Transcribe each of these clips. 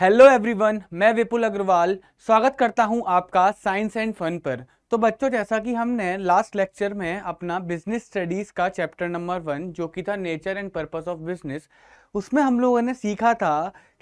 Hello everyone मैं विपुल अग्रवाल स्वागत करता हूं आपका साइंस एंड फन पर तो बच्चों जैसा कि हमने लास्ट लेक्चर में अपना बिजनेस स्टडीज़ का चैप्टर नंबर वन जो कि था nature and purpose of business उसमें हम लोगों ने सीखा था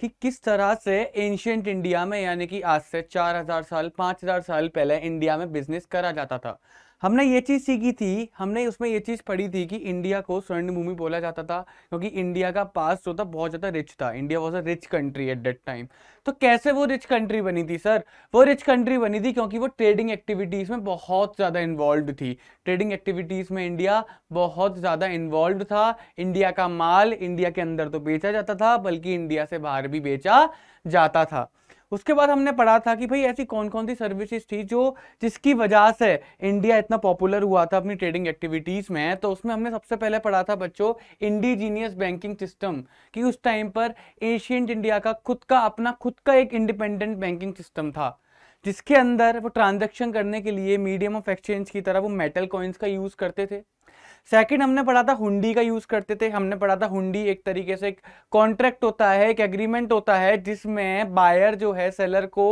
कि किस तरह से एंशियंट इंडिया में यानी कि आज से चार हज़ार साल पाँच हज़ार साल पहले इंडिया में बिजनेस करा जाता था हमने ये चीज़ सीखी थी हमने उसमें ये चीज़ पढ़ी थी कि इंडिया को स्वर्ण भूमि बोला जाता था क्योंकि इंडिया का पास जो था बहुत ज़्यादा रिच था India was a rich country at that time तो कैसे वो रिच कंट्री बनी थी सर वो रिच कंट्री बनी थी क्योंकि वो ट्रेडिंग एक्टिविटीज़ में बहुत ज़्यादा इन्वॉल्व थी ट्रेडिंग एक्टिविटीज़ में इंडिया बहुत ज़्यादा इन्वॉल्व था इंडिया का माल इंडिया के अंदर तो बेचा जाता था बल्कि इंडिया से बाहर भी बेचा जाता था उसके बाद हमने पढ़ा था कि भाई ऐसी कौन कौन सी सर्विसेज थी जो जिसकी वजह से इंडिया इतना पॉपुलर हुआ था अपनी ट्रेडिंग एक्टिविटीज़ में तो उसमें हमने सबसे पहले पढ़ा था बच्चों इंडिजीनियस बैंकिंग सिस्टम कि उस टाइम पर एशियंट इंडिया का खुद का अपना खुद का एक इंडिपेंडेंट बैंकिंग सिस्टम था जिसके अंदर वो ट्रांजेक्शन करने के लिए मीडियम ऑफ एक्सचेंज की तरह वो मेटल कॉइन्स का यूज़ करते थे सेकंड हमने पढ़ा था हुंडी का यूज करते थे हमने पढ़ा था हुंडी एक तरीके से एक कॉन्ट्रैक्ट होता है एक एग्रीमेंट होता है जिसमें बायर जो है सेलर को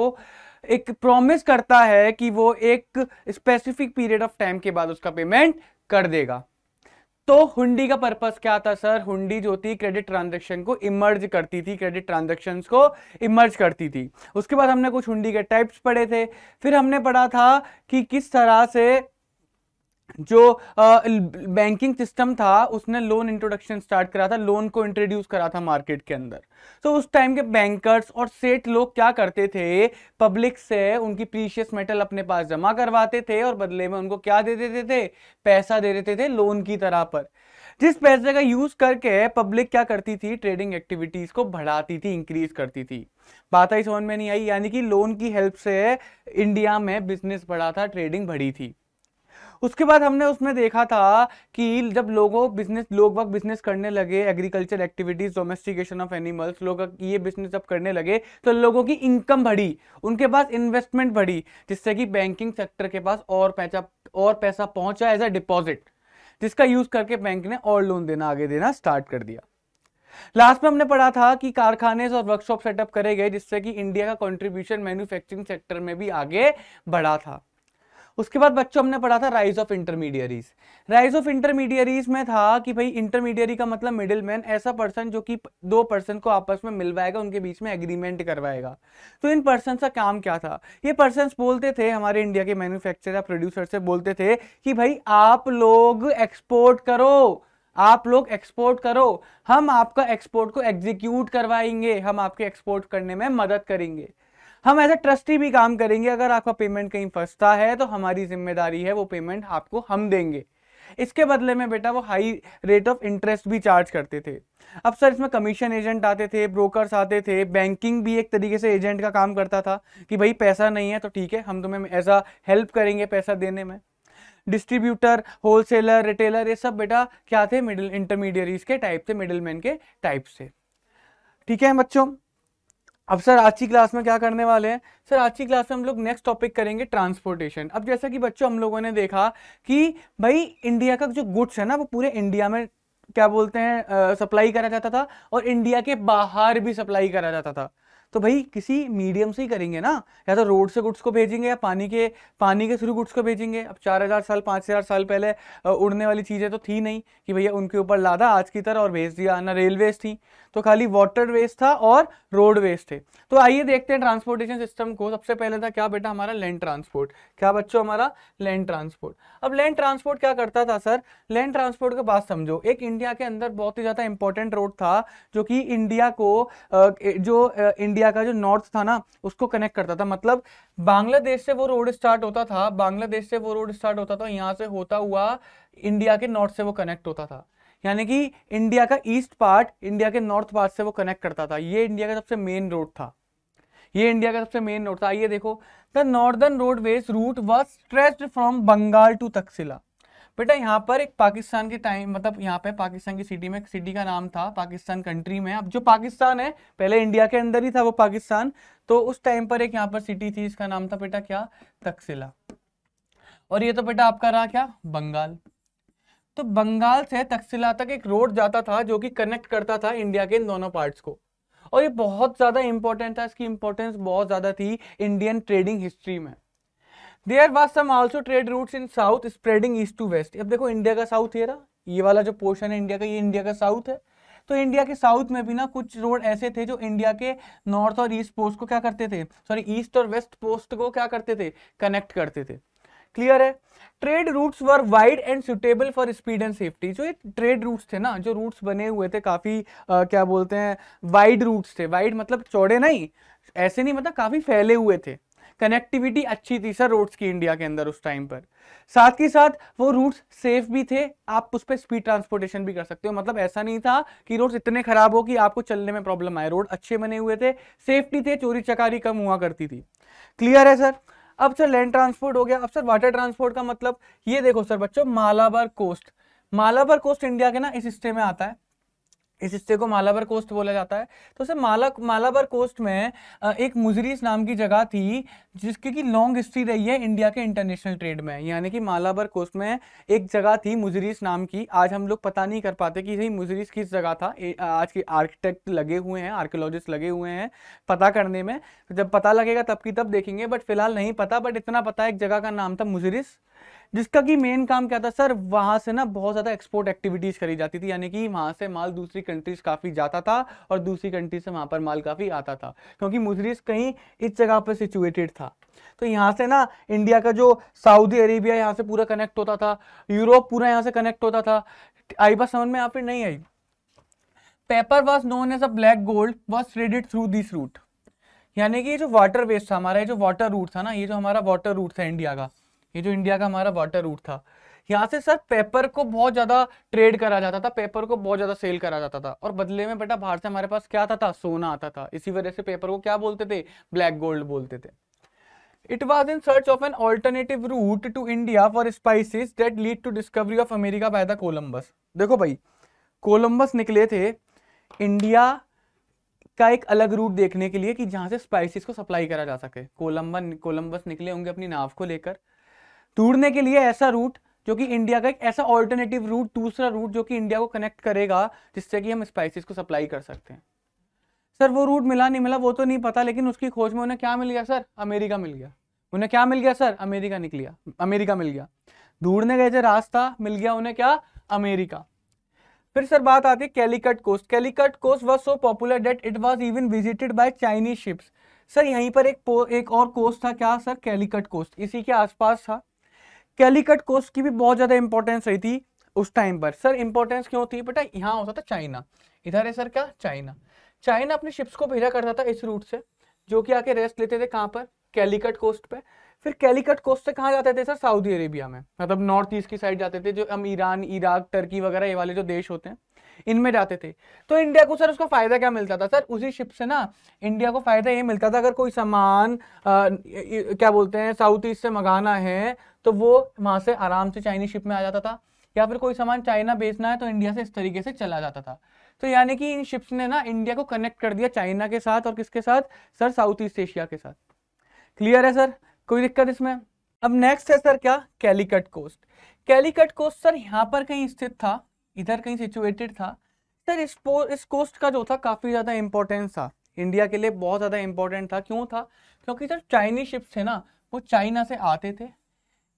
एक प्रॉमिस करता है कि वो एक स्पेसिफिक पीरियड ऑफ टाइम के बाद उसका पेमेंट कर देगा तो हुंडी का पर्पस क्या था सर हुंडी जो थी क्रेडिट ट्रांजैक्शन को इमर्ज करती थी क्रेडिट ट्रांजेक्शन को इमर्ज करती थी उसके बाद हमने कुछ हुंडी के टाइप्स पढ़े थे फिर हमने पढ़ा था कि किस तरह से जो बैंकिंग सिस्टम था उसने लोन इंट्रोडक्शन स्टार्ट करा था लोन को इंट्रोड्यूस करा था मार्केट के अंदर तो so, उस टाइम के बैंकर्स और सेठ लोग क्या करते थे पब्लिक से उनकी प्रीशियस मेटल अपने पास जमा करवाते थे और बदले में उनको क्या दे देते थे पैसा दे देते थे लोन की तरह पर जिस पैसे का यूज करके पब्लिक क्या करती थी ट्रेडिंग एक्टिविटीज को बढ़ाती थी इंक्रीज करती थी बात आई समझ में नहीं आई यानी कि लोन की हेल्प से इंडिया में बिजनेस बढ़ा था ट्रेडिंग बढ़ी थी उसके बाद हमने उसमें देखा था कि जब लोगों बिजनेस लोग वक्त बिजनेस करने लगे agriculture activities domestication of animals लोग ये बिजनेस जब करने लगे तो लोगों की इनकम बढ़ी उनके पास इन्वेस्टमेंट बढ़ी जिससे कि बैंकिंग सेक्टर के पास और पैसा और पैसा पहुंचा एज अ डिपॉजिट जिसका यूज करके बैंक ने और लोन देना आगे देना स्टार्ट कर दिया लास्ट में हमने पढ़ा था कि कारखाने और वर्कशॉप सेटअप करे गए जिससे कि इंडिया का कंट्रीब्यूशन मैन्युफैक्चरिंग सेक्टर में भी आगे बढ़ा था उसके बाद बच्चों हमने पढ़ा था rise of intermediaries rise of intermediaries में था कि भाई इंटरमीडियरी का मतलब मिडिल मैन ऐसा पर्सन जो कि दो पर्सन को आपस में मिलवाएगा उनके बीच में एग्रीमेंट करवाएगा तो इन पर्सन का काम क्या था ये पर्सन बोलते थे हमारे इंडिया के मैन्युफैक्चरर प्रोड्यूसर से बोलते थे कि भाई आप लोग एक्सपोर्ट करो आप लोग एक्सपोर्ट करो हम आपका एक्सपोर्ट को एग्जीक्यूट करवाएंगे हम आपके एक्सपोर्ट करने में मदद करेंगे हम एज ए ट्रस्टी भी काम करेंगे अगर आपका पेमेंट कहीं फंसता है तो हमारी जिम्मेदारी है वो पेमेंट आपको हम देंगे इसके बदले में बेटा वो हाई रेट ऑफ इंटरेस्ट भी चार्ज करते थे अब सर इसमें कमीशन एजेंट आते थे ब्रोकर्स आते थे बैंकिंग भी एक तरीके से एजेंट का काम करता था कि भाई पैसा नहीं है तो ठीक है हम तुम्हें ऐसा हेल्प करेंगे पैसा देने में डिस्ट्रीब्यूटर होलसेलर रिटेलर ये सब बेटा क्या थे मिडिल इंटरमीडियरीज के टाइप थे मिडिल मैन के टाइप से ठीक है बच्चों अब सर आज की क्लास में क्या करने वाले हैं सर आज की क्लास में हम लोग नेक्स्ट टॉपिक करेंगे ट्रांसपोर्टेशन अब जैसा कि बच्चों हम लोगों ने देखा कि भाई इंडिया का जो गुड्स है ना वो पूरे इंडिया में क्या बोलते हैं सप्लाई करा जाता था और इंडिया के बाहर भी सप्लाई करा जाता था तो भाई किसी मीडियम से ही करेंगे ना या तो रोड से गुड्स को भेजेंगे या पानी के पानी के थ्रू गुड्स को भेजेंगे अब चार हज़ार साल पाँच हज़ार साल पहले उड़ने वाली चीज़ें तो थी नहीं कि भैया उनके ऊपर लादा आज की तरह और भेज दिया ना रेलवेज थी तो खाली वाटर वेस्ट था और रोड वेस्ट थे तो आइए देखते हैं ट्रांसपोर्टेशन सिस्टम को सबसे पहले था क्या बेटा हमारा लैंड ट्रांसपोर्ट क्या बच्चों हमारा लैंड ट्रांसपोर्ट अब लैंड ट्रांसपोर्ट क्या करता था सर लैंड ट्रांसपोर्ट का बात समझो एक इंडिया के अंदर बहुत ही ज़्यादा इंपॉर्टेंट रोड था जो कि इंडिया को जो इंडिया इंडिया का जो नॉर्थ था ना उसको कनेक्ट करता था मतलब बांग्लादेश से वो रोड स्टार्ट होता था बांग्लादेश से वो रोड स्टार्ट होता था यहाँ से होता हुआ इंडिया के नॉर्थ से वो कनेक्ट होता था यानी कि इंडिया का ईस्ट पार्ट इंडिया के नॉर्थ पार्ट से वो कनेक्ट करता था ये इंडिया का सबसे मेन रोड था ये इंडिया का सबसे मेन रोड था आइए देखो the northern roadways route was stretched from Bengal to Taxila बेटा यहाँ पर एक पाकिस्तान के टाइम मतलब यहाँ पे पाकिस्तान की सिटी में सिटी का नाम था पाकिस्तान कंट्री में अब जो पाकिस्तान है पहले इंडिया के अंदर ही था वो पाकिस्तान तो उस टाइम पर एक यहाँ पर सिटी थी इसका नाम था बेटा क्या तकसिला और ये तो बेटा आपका रहा क्या बंगाल तो बंगाल से तकसिला तक एक रोड जाता था जो कि कनेक्ट करता था इंडिया के इन दोनों पार्ट्स को और ये बहुत ज़्यादा इंपॉर्टेंट था इसकी इंपॉर्टेंस बहुत ज़्यादा थी इंडियन ट्रेडिंग हिस्ट्री में there was some also trade route in south spreading east to west अब देखो इंडिया का साउथ ये रहा ये वाला जो पोर्शन है इंडिया का ये इंडिया का साउथ है तो इंडिया के साउथ में भी ना कुछ रोड ऐसे थे जो इंडिया के नॉर्थ और ईस्ट पोस्ट को क्या करते थे सॉरी ईस्ट और वेस्ट पोस्ट को क्या करते थे कनेक्ट करते थे क्लियर है trade routes were wide and suitable for speed and safety जो ये ट्रेड रूट्स थे ना जो रूट्स बने हुए थे काफ़ी क्या बोलते हैं वाइड रूट्स थे वाइड मतलब चौड़े नहीं ऐसे नहीं मतलब काफ़ी फैले हुए थे कनेक्टिविटी अच्छी थी सर रोड्स की इंडिया के अंदर उस टाइम पर साथ ही साथ वो रूट्स सेफ भी थे आप उस पर स्पीड ट्रांसपोर्टेशन भी कर सकते हो मतलब ऐसा नहीं था कि रोड्स इतने खराब हो कि आपको चलने में प्रॉब्लम आए रोड अच्छे बने हुए थे सेफ्टी थे चोरी चकारी कम हुआ करती थी क्लियर है सर अब सर लैंड ट्रांसपोर्ट हो गया अब सर वाटर ट्रांसपोर्ट का मतलब ये देखो सर बच्चों Malabar coast Malabar coast India के ना इस हिस्से में आता है इस हिस्से को मालाबर कोस्ट बोला जाता है तो सर माला मालाबर कोस्ट में एक मुजरीस नाम की जगह थी जिसकी की लॉन्ग हिस्ट्री रही है इंडिया के इंटरनेशनल ट्रेड में यानी कि मालाबर कोस्ट में एक जगह थी मुजरीस नाम की आज हम लोग पता नहीं कर पाते कि यही मुजरीस किस जगह था आज के आर्किटेक्ट लगे हुए हैं आर्कोलॉजिस्ट लगे हुए हैं पता करने में तो जब पता लगेगा तब की तब देखेंगे बट फिलहाल नहीं पता बट इतना पता एक जगह का नाम था मुजरिस जिसका कि मेन काम क्या था सर वहाँ से ना बहुत ज़्यादा एक्सपोर्ट एक्टिविटीज़ करी जाती थी यानी कि वहाँ से माल दूसरी कंट्रीज काफ़ी जाता था और दूसरी कंट्री से वहाँ पर माल काफ़ी आता था क्योंकि मुजरिस कहीं इस जगह पर सिचुएटेड था तो यहाँ से ना इंडिया का जो सऊदी अरेबिया यहाँ से पूरा कनेक्ट होता था यूरोप पूरा यहाँ से कनेक्ट होता था आई बात समझ में यहाँ पे नहीं I pepper was known as a black gold was traded through this route यानी कि ये जो वाटर वेस्ट था हमारा ये जो वाटर रूट था ना ये जो हमारा वाटर रूट था इंडिया का ये जो इंडिया का हमारा वाटर रूट था यहाँ से सर पेपर को बहुत ज़्यादा ट्रेड करा जाता था पेपर को बहुत ज़्यादा सेल करा जाता था और बदले में बेटा बाहर से हमारे पास क्या आता था सोना आता था इसी वजह से पेपर को क्या बोलते थे ब्लैक गोल्ड बोलते थे it was in search of an alternative route to India for spices that lead to discovery of America by the Columbus देखो भाई कोलम्बस निकले थे इंडिया का एक अलग रूट देखने के लिए कि जहाँ से स्पाइसिस को सप्लाई करा जा सके कोलम्बन कोलम्बस निकले होंगे अपनी नाव को लेकर ढूंढने के लिए ऐसा रूट जो कि इंडिया का एक ऐसा ऑल्टरनेटिव रूट दूसरा रूट जो कि इंडिया को कनेक्ट करेगा जिससे कि हम स्पाइसिस को सप्लाई कर सकते हैं सर वो रूट मिला नहीं मिला वो तो नहीं पता लेकिन उसकी खोज में उन्हें क्या मिल गया सर अमेरिका मिल गया उन्हें क्या मिल गया सर अमेरिका निकलिया अमेरिका मिल गया ढूंढने गए थे रास्ता मिल गया उन्हें क्या अमेरिका फिर सर बात आती है Calicut coast Calicut coast was so popular that it was even visited by Chinese ships sir यहीं पर एक एक और कोस्ट था क्या सर कैलीकट कोस्ट इसी के आसपास था कैलीकट कोस्ट की भी बहुत ज़्यादा इंपॉर्टेंस रही थी उस टाइम पर सर इंपॉर्टेंस क्यों थी बेटा यहाँ होता था चाइना इधर है सर क्या चाइना चाइना अपने शिप्स को भेजा करता था इस रूट से जो कि आके रेस्ट लेते थे कहाँ पर कैलीकट कोस्ट पे फिर कैलीकट कोस्ट से कहाँ जाते थे सर सऊदी अरेबिया में मतलब नॉर्थ ईस्ट की साइड जाते थे जो हम ईरान इराक टर्की वगैरह ये वाले जो देश होते हैं इनमें जाते थे तो इंडिया को सर उसका फायदा क्या मिलता था सर उसी शिप से ना इंडिया को फायदा ये मिलता था अगर कोई सामान क्या बोलते हैं साउथ ईस्ट से मंगाना है तो वो वहाँ से आराम से चाइनीज शिप में आ जाता था या फिर कोई सामान चाइना बेचना है तो इंडिया से इस तरीके से चला जाता था तो यानी कि इन शिप्स ने ना इंडिया को कनेक्ट कर दिया चाइना के साथ और किसके साथ सर साउथ ईस्ट एशिया के साथ क्लियर है सर कोई दिक्कत इसमें अब नेक्स्ट है सर क्या Calicut coast Calicut coast sir यहाँ पर कहीं स्थित था इधर कहीं सिचुएटेड था सर इस इस कोस्ट का जो था काफ़ी ज़्यादा इंपॉर्टेंस था इंडिया के लिए बहुत ज़्यादा इंपॉर्टेंट था क्यों था क्योंकि सर चाइनीज शिप्स थे ना वो चाइना से आते थे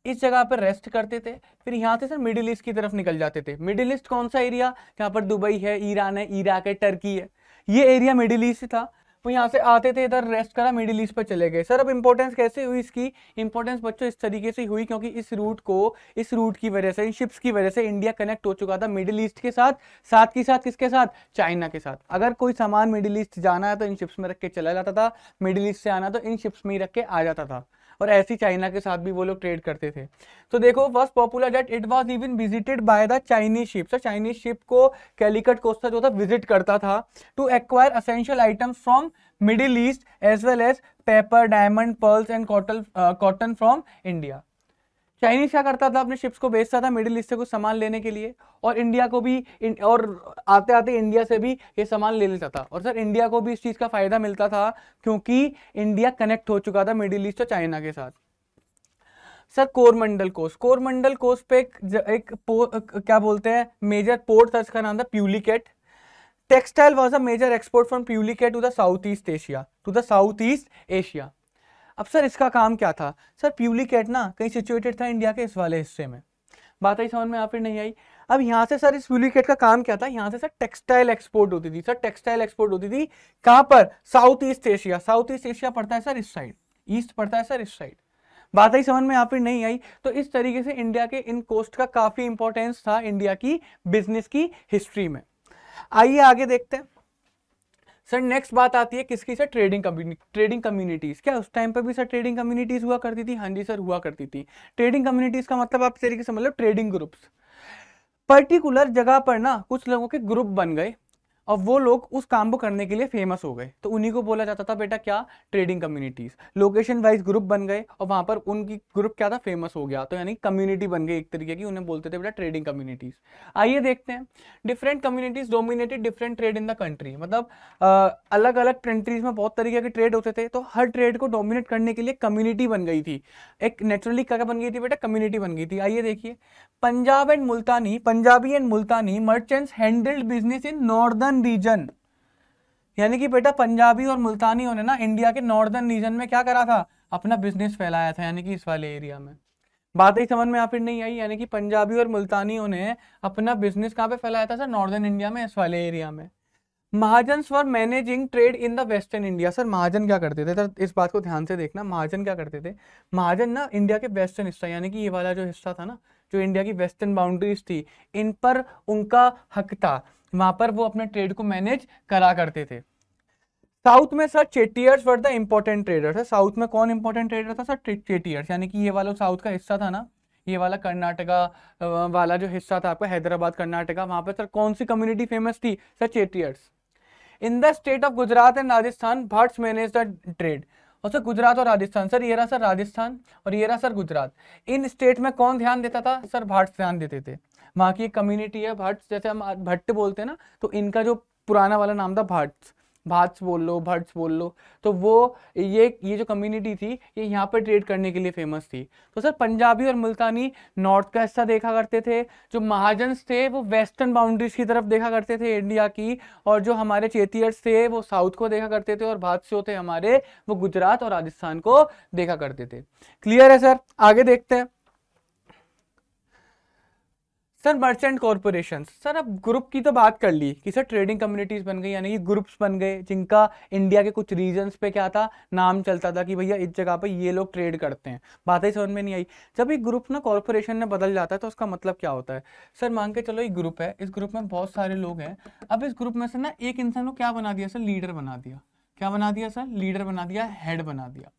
इस जगह पर रेस्ट करते थे फिर यहाँ से सर मिडिल ईस्ट की तरफ निकल जाते थे मिडिल ईस्ट कौन सा एरिया यहाँ पर दुबई है ईरान है इराक है टर्की है ये एरिया मिडिल ईस्ट था वो यहाँ से आते थे इधर रेस्ट करा मिडिल ईस्ट पर चले गए सर अब इम्पोर्टेंस कैसे हुई इसकी इंपॉर्टेंस बच्चों इस तरीके से हुई क्योंकि इस रूट को इस रूट की वजह से इन शिप्स की वजह से इंडिया कनेक्ट हो चुका था मिडिल ईस्ट के साथ साथ के साथ किसके साथ चाइना के साथ अगर कोई सामान मिडिल ईस्ट जाना है तो इन शिप्स में रख के चला जाता था मिडिल ईस्ट से आना तो इन शिप्स में ही रख के आ जाता था और ऐसी चाइना के साथ भी वो लोग ट्रेड करते थे तो देखो first popular that it was even visited by the Chinese ship तो चाइनीज शिप को कैलिकट कोस्टा जो था विजिट करता था to acquire essential items from middle east as well as pepper diamond pearls and cotton cotton from India Chinese क्या करता था अपने शिप्स को बेचता था मिडिल ईस्ट से कुछ सामान लेने के लिए और इंडिया को भी और आते आते इंडिया से भी ये सामान ले लेता था और सर इंडिया को भी इस चीज़ का फ़ायदा मिलता था क्योंकि इंडिया कनेक्ट हो चुका था मिडिल ईस्ट और चाइना के साथ sir Coromandel coast Coromandel coast पे एक, एक पो, क्या बोलते हैं मेजर पोर्ट था इसका नाम था Pulicat textile was a major export from Pulicat to the south east Asia to the south east Asia अब सर इसका काम क्या था सर प्यूली कैट ना कहीं सिचुएटेड था इंडिया के इस वाले हिस्से में बात आई समझ में आप फिर नहीं आई अब यहाँ से सर इस प्यूलिकेट का काम क्या था यहाँ से सर टेक्सटाइल एक्सपोर्ट होती थी सर टेक्सटाइल एक्सपोर्ट होती थी कहाँ पर south east Asia south east Asia पड़ता है सर इस साइड ईस्ट पड़ता है सर इस साइड बात आई समझ में यहाँ पर नहीं आई तो इस तरीके से इंडिया के इन कोस्ट का काफ़ी इंपॉर्टेंस था इंडिया की बिजनेस की हिस्ट्री में आइए आगे देखते हैं सर नेक्स्ट बात आती है किसकी sir trading community trading communities क्या उस टाइम पर भी सर ट्रेडिंग कम्युनिटीज़ हुआ करती थी हाँ जी सर हुआ करती थी ट्रेडिंग कम्युनिटीज़ का मतलब आप तरीके से मतलब ट्रेडिंग ग्रुप्स पर्टिकुलर जगह पर ना कुछ लोगों के ग्रुप बन गए और वो लोग उस काम को करने के लिए फेमस हो गए तो उन्हीं को बोला जाता था बेटा क्या trading communities location wise group बन गए और वहां पर उनकी ग्रुप क्या था फेमस हो गया तो यानी कम्युनिटी बन गई एक तरीके की उन्हें बोलते थे बेटा ट्रेडिंग कम्युनिटीज़ आइए देखते हैं different communities dominated different trade in the country मतलब आ, अलग अलग कंट्रीज़ में बहुत तरीके के ट्रेड होते थे तो हर ट्रेड को डोमिनेट करने के लिए कम्युनिटी बन गई थी एक नेचुरली क्या बन गई थी बेटा कम्युनिटी बन गई थी आइए देखिए Punjab and Multani Punjabi and Multani merchants handled business in northern northern region यानी कि बेटा पंजाबी और मुल्तानी ने ना इंडिया के नॉर्दर्न रीजन में क्या करा था अपना बिजनेस फैलाया था यानी कि इस वाले एरिया में बात ही समझ में आप फिर नहीं आई यानी कि पंजाबी और मुल्तानियों ने अपना बिजनेस कहाँ पे फैलाया था सर नॉर्दर्न इंडिया में इस वाले एरिया में Mahajan for managing trade in the western India sir Mahajan क्या करते थे सर इस बात को ध्यान से देखना महाजन क्या करते थे महाजन ना इंडिया के वेस्टर्न हिस्सा यानी कि ये वाला जो हिस्सा था ना जो इंडिया की वेस्टर्न बाउंड्रीज थी इन पर उनका हक था वहां पर वो अपने ट्रेड को मैनेज करा करते थे साउथ में sir Chettiars were the important trader sir south में कौन इम्पोर्टेंट ट्रेडर था सर चेटियर्स यानी कि ये वाला साउथ का हिस्सा था ना ये वाला कर्नाटका वाला जो हिस्सा था आपका हैदराबाद कर्नाटका वहाँ पर सर कौन सी कम्युनिटी फेमस थी sir Chettiars in the state of Gujarat and Rajasthan Bhats manage the trade और सर गुजरात और राजस्थान सर ये रहा सर राजस्थान और ये रहा सर गुजरात इन स्टेट में कौन ध्यान देता था सर भट्स ध्यान देते थे वहाँ की एक कम्युनिटी है भट्ट जैसे हम भट्ट बोलते हैं ना तो इनका जो पुराना वाला नाम था भट्ट भाट्स बोल लो भट्स बोल लो तो वो ये ये जो कम्युनिटी थी ये यहाँ पर ट्रेड करने के लिए फेमस थी तो सर पंजाबी और मुल्तानी नॉर्थ का हिस्सा देखा करते थे जो महाजन्स थे वो वेस्टर्न बाउंड्रीज की तरफ देखा करते थे इंडिया की और जो हमारे चेतियर्स थे वो साउथ को देखा करते थे और जो थे हमारे वो गुजरात और राजस्थान को देखा करते थे क्लियर है सर आगे देखते हैं सर मर्चेंट कॉरपोरेशन सर अब ग्रुप की तो बात कर ली कि सर ट्रेडिंग कम्युनिटीज़ बन गई यानी कि ग्रुप्स बन गए जिनका इंडिया के कुछ रीजन्स पे क्या था नाम चलता था कि भैया इस जगह पे ये लोग ट्रेड करते हैं बात ही समझ में नहीं आई जब ये ग्रुप ना कॉरपोरेशन में बदल जाता है तो उसका मतलब क्या होता है सर मान के चलो ये ग्रुप है इस ग्रुप में बहुत सारे लोग हैं अब इस ग्रुप में से ना एक इंसान को क्या बना दिया सर लीडर बना दिया क्या बना दिया सर लीडर बना दिया हेड बना दिया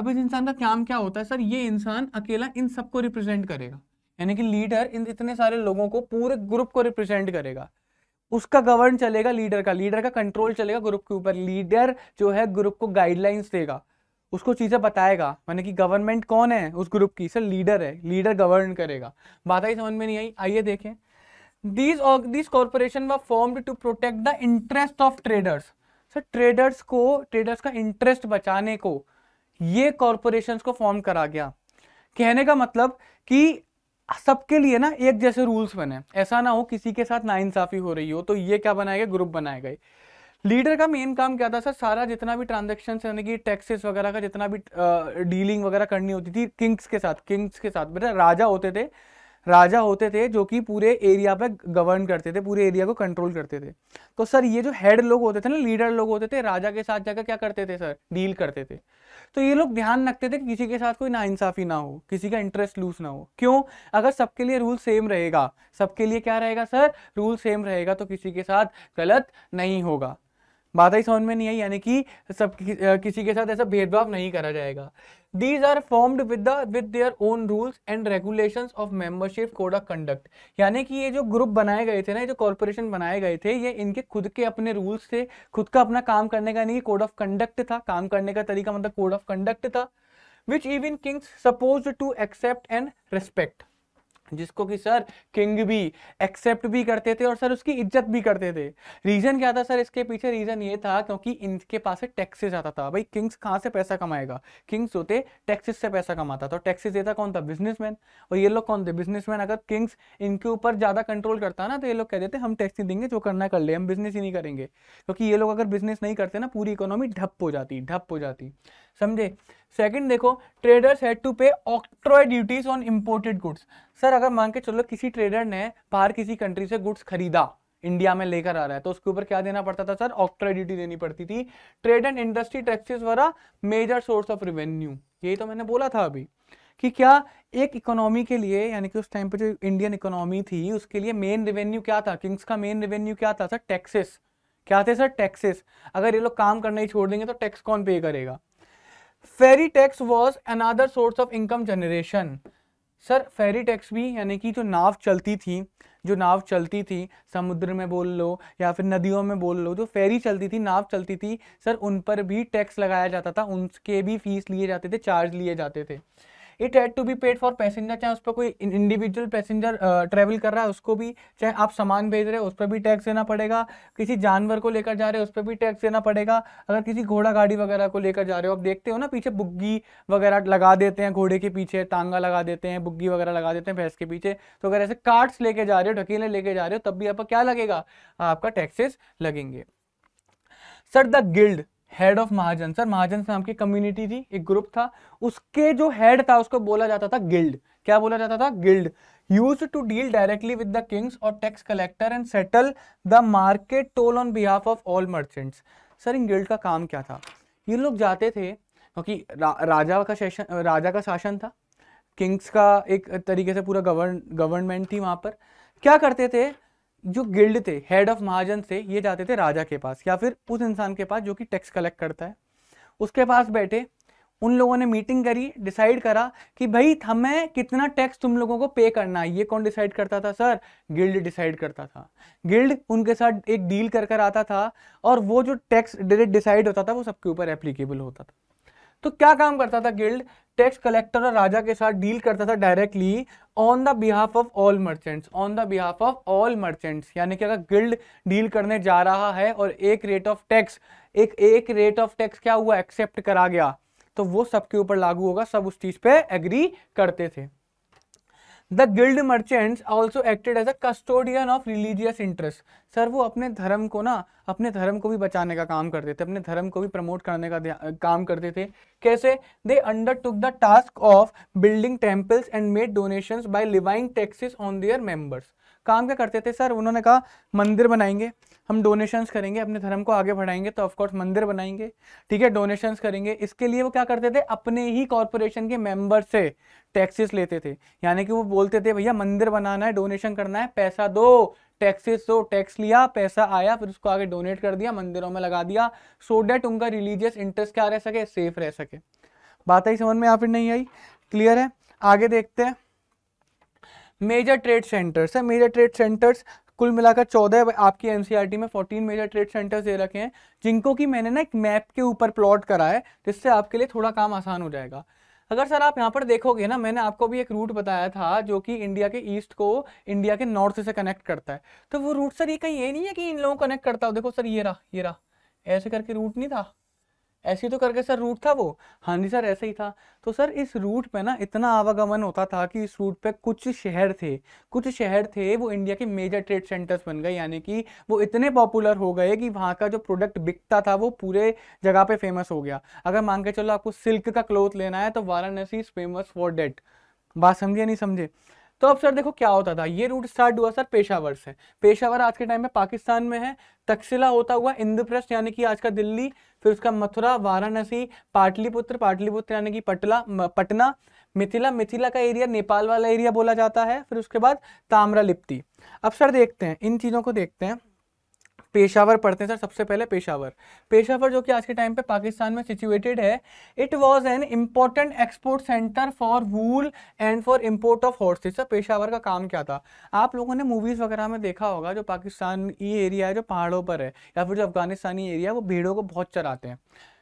अब इस इंसान का काम क्या होता है सर ये इंसान अकेला इन सबको रिप्रेजेंट करेगा यानी कि लीडर इन इतने सारे लोगों को पूरे ग्रुप को रिप्रेजेंट करेगा उसका गवर्न चलेगा लीडर का लीडर का कंट्रोल चलेगा ग्रुप के ऊपर लीडर जो है ग्रुप को गाइडलाइंस देगा उसको चीज़ें बताएगा मैंने कि गवर्नमेंट कौन है उस ग्रुप की सर लीडर है लीडर गवर्न करेगा बात आई समझ में नहीं आई आइए देखें these these corporation were formed to protect the interest of traders sir traders को ट्रेडर्स का इंटरेस्ट बचाने को ये कॉरपोरेशन को फॉर्म करा गया कहने का मतलब कि सबके लिए ना एक जैसे रूल्स बने ऐसा ना हो किसी के साथ नाइंसाफ़ी हो रही हो तो ये क्या बनाएगा ग्रुप बनाएगा लीडर का मेन काम क्या था सर सारा जितना भी ट्रांजेक्शन यानी कि टैक्सेस वगैरह का जितना भी डीलिंग वगैरह करनी होती थी किंग्स के साथ किंग्स के साथ बेटा मतलब राजा होते थे राजा होते थे जो कि पूरे एरिया पे गवर्न करते थे पूरे एरिया को कंट्रोल करते थे तो सर ये जो हेड लोग होते थे ना लीडर लोग होते थे राजा के साथ जाकर क्या करते थे सर डील करते थे तो ये लोग ध्यान रखते थे कि किसी के साथ कोई नाइंसाफ़ी ना हो किसी का इंटरेस्ट लूज ना हो क्यों अगर सबके लिए रूल सेम रहेगा सबके लिए क्या रहेगा सर रूल सेम रहेगा तो किसी के साथ गलत नहीं होगा बात ही समझ में नहीं आई यानी कि सब कि, किसी के साथ ऐसा भेदभाव नहीं करा जाएगा these are formed with the with their own rules and regulation of membership code of conduct यानी कि ये जो ग्रुप बनाए गए थे ना ये जो कॉरपोरेशन बनाए गए थे ये इनके खुद के अपने रूल्स थे खुद का अपना काम करने का नहीं कोड ऑफ कंडक्ट था काम करने का तरीका मतलब कोड ऑफ कंडक्ट था which even kings suppose to accept and respect जिसको कि सर किंग भी एक्सेप्ट भी करते थे और सर उसकी इज्जत भी करते थे रीज़न क्या था सर इसके पीछे रीज़न ये था क्योंकि इनके पास से टैक्सेस आता था भाई किंग्स कहाँ से पैसा कमाएगा किंग्स होते टैक्सेस से पैसा कमाता था और टैक्सेस देता कौन था बिजनेसमैन और ये लोग कौन थे बिजनेसमैन अगर किंग्स इनके ऊपर ज़्यादा कंट्रोल करता ना तो ये लोग कह देते हम टैक्स नहीं देंगे जो करना कर ले हम बिजनेस ही नहीं करेंगे क्योंकि ये लोग अगर बिजनेस नहीं करते ना पूरी इकोनॉमी ढप हो जाती ढप हो जाती समझे सेकंड देखो traders had to pay octroi duties on imported goods sir अगर मान के चलो किसी ट्रेडर ने बाहर किसी कंट्री से गुड्स खरीदा इंडिया में लेकर आ रहा है तो उसके ऊपर क्या देना पड़ता था सर ऑक्ट्रॉय ड्यूटी देनी पड़ती थी ट्रेड एंड इंडस्ट्री टैक्सेस वाला मेजर सोर्स ऑफ रिवेन्यू यही तो मैंने बोला था अभी कि क्या एक इकोनॉमी के लिए यानी कि उस टाइम पे जो इंडियन इकोनॉमी थी उसके लिए मेन रिवेन्यू क्या था किंग्स का मेन रिवेन्यू क्या था सर टैक्सेस क्या थे सर टैक्सेस अगर ये लोग काम करना ही छोड़ देंगे तो टैक्स कौन पे करेगा ferry tax was another source of income generation sir ferry tax भी यानी कि जो नाव चलती थी जो नाव चलती थी समुद्र में बोल लो या फिर नदियों में बोल लो जो फेरी चलती थी नाव चलती थी सर उन पर भी टैक्स लगाया जाता था उनके भी फीस लिए जाते थे चार्ज लिए जाते थे it had to be paid for passenger चाहे उस पर कोई इंडिविजुअल पैसेंजर ट्रेवल कर रहा है उसको भी चाहे आप सामान भेज रहे हो उस पर भी टैक्स देना पड़ेगा किसी जानवर को लेकर जा रहे हो उस पर भी टैक्स देना पड़ेगा अगर किसी घोड़ा गाड़ी वगैरह को लेकर जा रहे हो आप देखते हो ना पीछे बुग्गी वगैरह लगा देते हैं घोड़े के पीछे तांगा लगा देते हैं बुग्गी वगैरह लगा देते हैं भैंस के पीछे तो अगर ऐसे कार्ड्स लेके जा रहे हो ढकेले लेके जा रहे हो तब भी आपका क्या लगेगा आपका टैक्सेस लगेंगे sir the guild head of Mahajan sir Mahajan नाम की कम्युनिटी थी एक ग्रुप था उसके जो हेड था उसको बोला जाता था गिल्ड क्या बोला जाता था guild used to deal directly with the kings और tax collector and settle the market toll on behalf of all merchants sir इन गिल्ड का काम क्या था ये लोग जाते थे क्योंकि रा, राजा का शासन राजा का शासन था किंग्स का एक तरीके से पूरा गवर्न गवर्नमेंट थी वहाँ पर क्या करते थे जो गिल्ड थे हेड ऑफ महाजन थे ये जाते थे राजा के पास या फिर उस इंसान के पास जो कि टैक्स कलेक्ट करता है उसके पास बैठे उन लोगों ने मीटिंग करी डिसाइड करा कि भाई हमें कितना टैक्स तुम लोगों को पे करना है ये कौन डिसाइड करता था सर गिल्ड डिसाइड करता था गिल्ड उनके साथ एक डील कर कर आता था और वो जो टैक्स डायरेक्ट डिसाइड होता था वो सबके ऊपर एप्लीकेबल होता था तो क्या काम करता था गिल्ड टैक्स कलेक्टर और राजा के साथ डील करता था directly on the behalf of all merchants on the behalf of all merchants यानी कि अगर गिल्ड डील करने जा रहा है और एक रेट ऑफ टैक्स एक एक रेट ऑफ टैक्स क्या हुआ एक्सेप्ट करा गया तो वो सबके ऊपर लागू होगा सब उस चीज पे एग्री करते थे the guild merchants also acted as a custodian of religious interest sir वो अपने धर्म को ना अपने धर्म को भी बचाने का काम करते थे अपने धर्म को भी प्रमोट करने का काम करते थे कैसे they undertook the task of building temples and made donation by levying taxes on their members काम क्या करते थे सर उन्होंने कहा मंदिर बनाएंगे हम डोनेशंस करेंगे अपने धर्म को आगे बढ़ाएंगे तो ऑफकोर्स मंदिर बनाएंगे ठीक है डोनेशंस करेंगे इसके लिए वो क्या करते थे अपने ही कॉरपोरेशन के मेंबर से टैक्सेस लेते थे यानी कि वो बोलते थे भैया मंदिर बनाना है डोनेशन करना है पैसा दो टैक्सेस दो टैक्स लिया पैसा आया फिर उसको आगे डोनेट कर दिया मंदिरों में लगा दिया सो डेट उनका रिलीजियस इंटरेस्ट क्या रह सके सेफ रह सके बात आई समझ में या फिर नहीं आई क्लियर है आगे देखते हैं मेजर ट्रेड सेंटर्स है मेजर ट्रेड सेंटर्स कुल मिलाकर चौदह आपकी एनसीईआरटी e में फोर्टीन मेजर ट्रेड सेंटर्स दे रखे हैं जिनको कि मैंने ना एक मैप के ऊपर प्लॉट करा है जिससे आपके लिए थोड़ा काम आसान हो जाएगा अगर सर आप यहाँ पर देखोगे ना मैंने आपको भी एक रूट बताया था जो कि इंडिया के ईस्ट को इंडिया के नॉर्थ से कनेक्ट करता है तो वो रूट सर ये कहीं ये नहीं है कि इन लोगों को कनेक्ट करता हो देखो सर ये रहा ये रहा ऐसे करके रूट नहीं था ऐसे तो करके सर रूट था वो हाँ जी सर ऐसे ही था तो सर इस रूट पे ना इतना आवागमन होता था कि इस रूट पे कुछ शहर थे कुछ शहर थे वो इंडिया के मेजर ट्रेड सेंटर्स बन गए यानी कि वो इतने पॉपुलर हो गए कि वहाँ का जो प्रोडक्ट बिकता था वो पूरे जगह पे फेमस हो गया अगर मान के चलो आपको सिल्क का क्लोथ लेना है तो Varanasi is famous for that बात समझे नहीं समझे तो अब सर देखो क्या होता था ये रूट स्टार्ट हुआ सर पेशावर से पेशावर आज के टाइम में पाकिस्तान में है तकसिला होता हुआ इंद्रप्रस्थ यानी कि आज का दिल्ली फिर उसका मथुरा वाराणसी पाटलिपुत्र पाटलिपुत्र यानी कि पटला पटना मिथिला मिथिला का एरिया नेपाल वाला एरिया बोला जाता है फिर उसके बाद ताम्रलिप्ति अब सर देखते हैं इन चीज़ों को देखते हैं पेशावर पढ़ते हैं सर सबसे पहले पेशावर पेशावर जो कि आज के टाइम पे पाकिस्तान में सिचुएटेड है it was an important export centre for wool and for import of horses sir Peshawar का काम क्या था आप लोगों ने मूवीज़ वगैरह में देखा होगा जो पाकिस्तान ई एरिया है जो पहाड़ों पर है या फिर जो अफगानिस्तानी एरिया वो भीड़ों को बहुत चराते हैं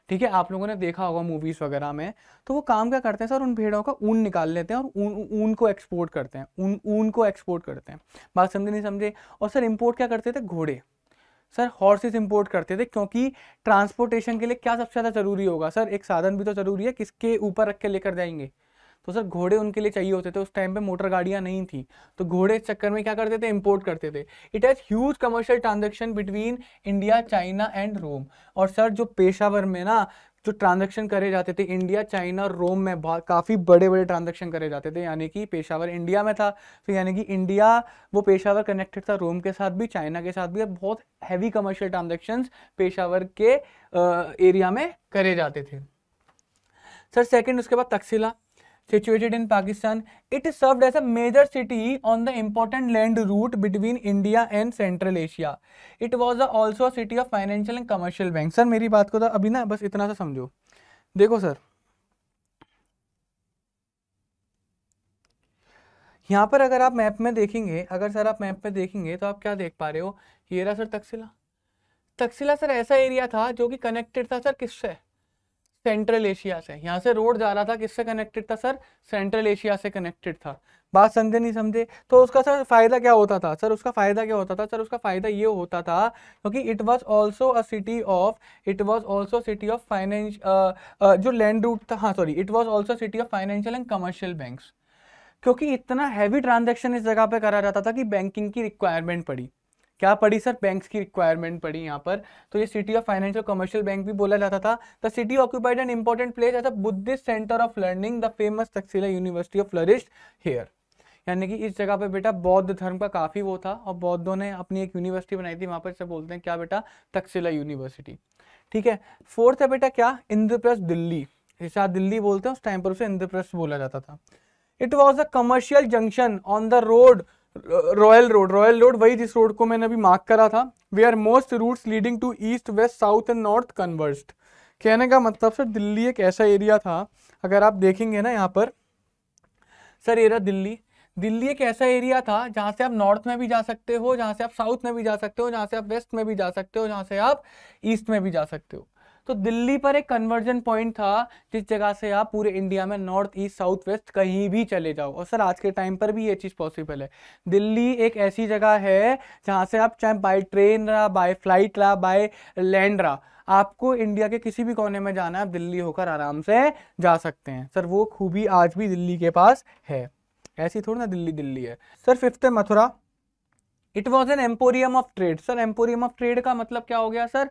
ठीक है आप लोगों ने देखा होगा मूवीज़ वगैरह में तो वो काम क्या करते हैं सर उन भेड़ों का ऊन निकाल लेते हैं और ऊन ऊन को एक्सपोर्ट करते हैं ऊन ऊन को एक्सपोर्ट करते हैं बात समझे नहीं समझे और सर इम्पोर्ट क्या करते थे घोड़े सर हॉर्सेस इंपोर्ट करते थे क्योंकि ट्रांसपोर्टेशन के लिए क्या सबसे ज़्यादा ज़रूरी होगा सर एक साधन भी तो ज़रूरी है किसके ऊपर रख के लेकर जाएंगे तो सर घोड़े उनके लिए चाहिए होते थे उस टाइम पे मोटर गाड़ियाँ नहीं थी तो घोड़े इस चक्कर में क्या करते थे इंपोर्ट करते थे it has huge commercial transaction between India China and Rome और सर जो पेशावर में ना जो ट्रांजेक्शन करे जाते थे इंडिया चाइना रोम में काफ़ी बड़े बड़े ट्रांजेक्शन करे जाते थे यानी कि पेशावर इंडिया में था फिर यानी कि इंडिया वो पेशावर कनेक्टेड था रोम के साथ भी चाइना के साथ भी बहुत हैवी कमर्शियल ट्रांजेक्शन पेशावर के एरिया में करे जाते थे सर सेकेंड उसके बाद Taxila situated in Pakistan. It served as a major city on the important land route between India and Central Asia. It was also a city of financial and commercial bank. Sir मेरी बात को तो अभी ना बस इतना सा समझो देखो सर यहाँ पर अगर आप मैप में देखेंगे अगर सर आप मैप में देखेंगे तो आप क्या देख पा रहे हो ये रहा सर तकसीला तकसीला सर ऐसा एरिया था जो कि कनेक्टेड था सर किससे सेंट्रल एशिया से यहाँ से रोड जा रहा था किससे कनेक्टेड था सर सेंट्रल एशिया से कनेक्टेड था बात समझे नहीं समझे तो उसका सर फायदा क्या होता था सर उसका फायदा क्या होता था सर उसका फायदा ये होता था क्योंकि it was also a city of it was also city of finance जो लैंड रूट था हाँ sorry it was also city of financial and commercial banks क्योंकि इतना हैवी ट्रांजेक्शन इस जगह पर करा जाता था कि बैंकिंग की रिक्वायरमेंट पड़ी क्या पड़ी सर बैंक्स की रिक्वायरमेंट पड़ी यहाँ पर तो ये city of financial commercial bank भी बोला जाता था the city occupied an important place at the Buddhist centre of learning the famous Taxila university of flourish here यानी कि इस जगह पे बेटा बौद्ध धर्म का काफ़ी वो था और बौद्धों ने अपनी एक यूनिवर्सिटी बनाई थी वहाँ पर से बोलते हैं क्या बेटा तकसीला यूनिवर्सिटी ठीक है फोर्थ है बेटा क्या इंद्रप्रस्थ दिल्ली जिसे दिल्ली बोलते हैं उस टाइम पर उसे इंद्रप्रस्थ बोला जाता था it was a commercial junction on the road royal road royal road वही जिस रोड को मैंने अभी मार्क करा था where most routes leading to east west south and north converged कहने का मतलब सर दिल्ली एक ऐसा एरिया था अगर आप देखेंगे ना यहाँ पर सर एरा दिल्ली दिल्ली एक ऐसा एरिया था जहाँ से आप नॉर्थ में भी जा सकते हो जहाँ से आप साउथ में भी जा सकते हो जहाँ से आप वेस्ट में भी जा सकते हो जहाँ से आप ईस्ट में भी जा सकते हो तो दिल्ली पर एक कन्वर्जन पॉइंट था जिस जगह से आप पूरे इंडिया में नॉर्थ ईस्ट साउथ वेस्ट कहीं भी चले जाओ और सर आज के टाइम पर भी ये चीज़ पॉसिबल है दिल्ली एक ऐसी जगह है जहाँ से आप चाहे बाय ट्रेन रहा बाय फ्लाइट रहा बाय लैंड रहा आपको इंडिया के किसी भी कोने में जाना है आप दिल्ली होकर आराम से जा सकते हैं सर वो खूबी आज भी दिल्ली के पास है ऐसी थोड़ी ना दिल्ली दिल्ली है सर फिफ्थ है Mathura it was an emporium of trade sir emporium of trade का मतलब क्या हो गया sir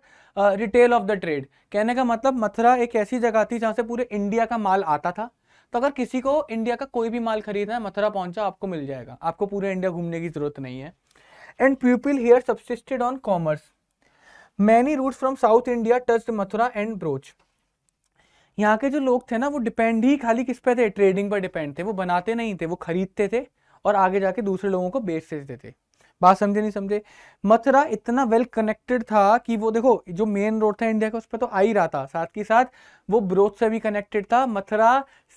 retail of the trade कहने का मतलब मथुरा एक ऐसी जगह थी जहाँ से पूरे इंडिया का माल आता था तो अगर किसी को इंडिया का कोई भी माल खरीदना है मथुरा पहुंचा आपको मिल जाएगा आपको पूरे इंडिया घूमने की जरूरत नहीं है and people here subsisted on commerce many route from South India touch Mathura and Broach यहाँ के जो लोग थे ना वो डिपेंड ही खाली किस पे थे ट्रेडिंग पर डिपेंड थे वो बनाते नहीं थे वो खरीदते थे और आगे जाके दूसरे लोगों को बेच देते थे बात समझे नहीं समझे मथुरा इतना वेल कनेक्टेड था कि वो देखो जो मेन रोड था इंडिया का उस पर तो आ ही रहा था साथ ही साथ वो ब्रोथ से भी कनेक्टेड था मथुरा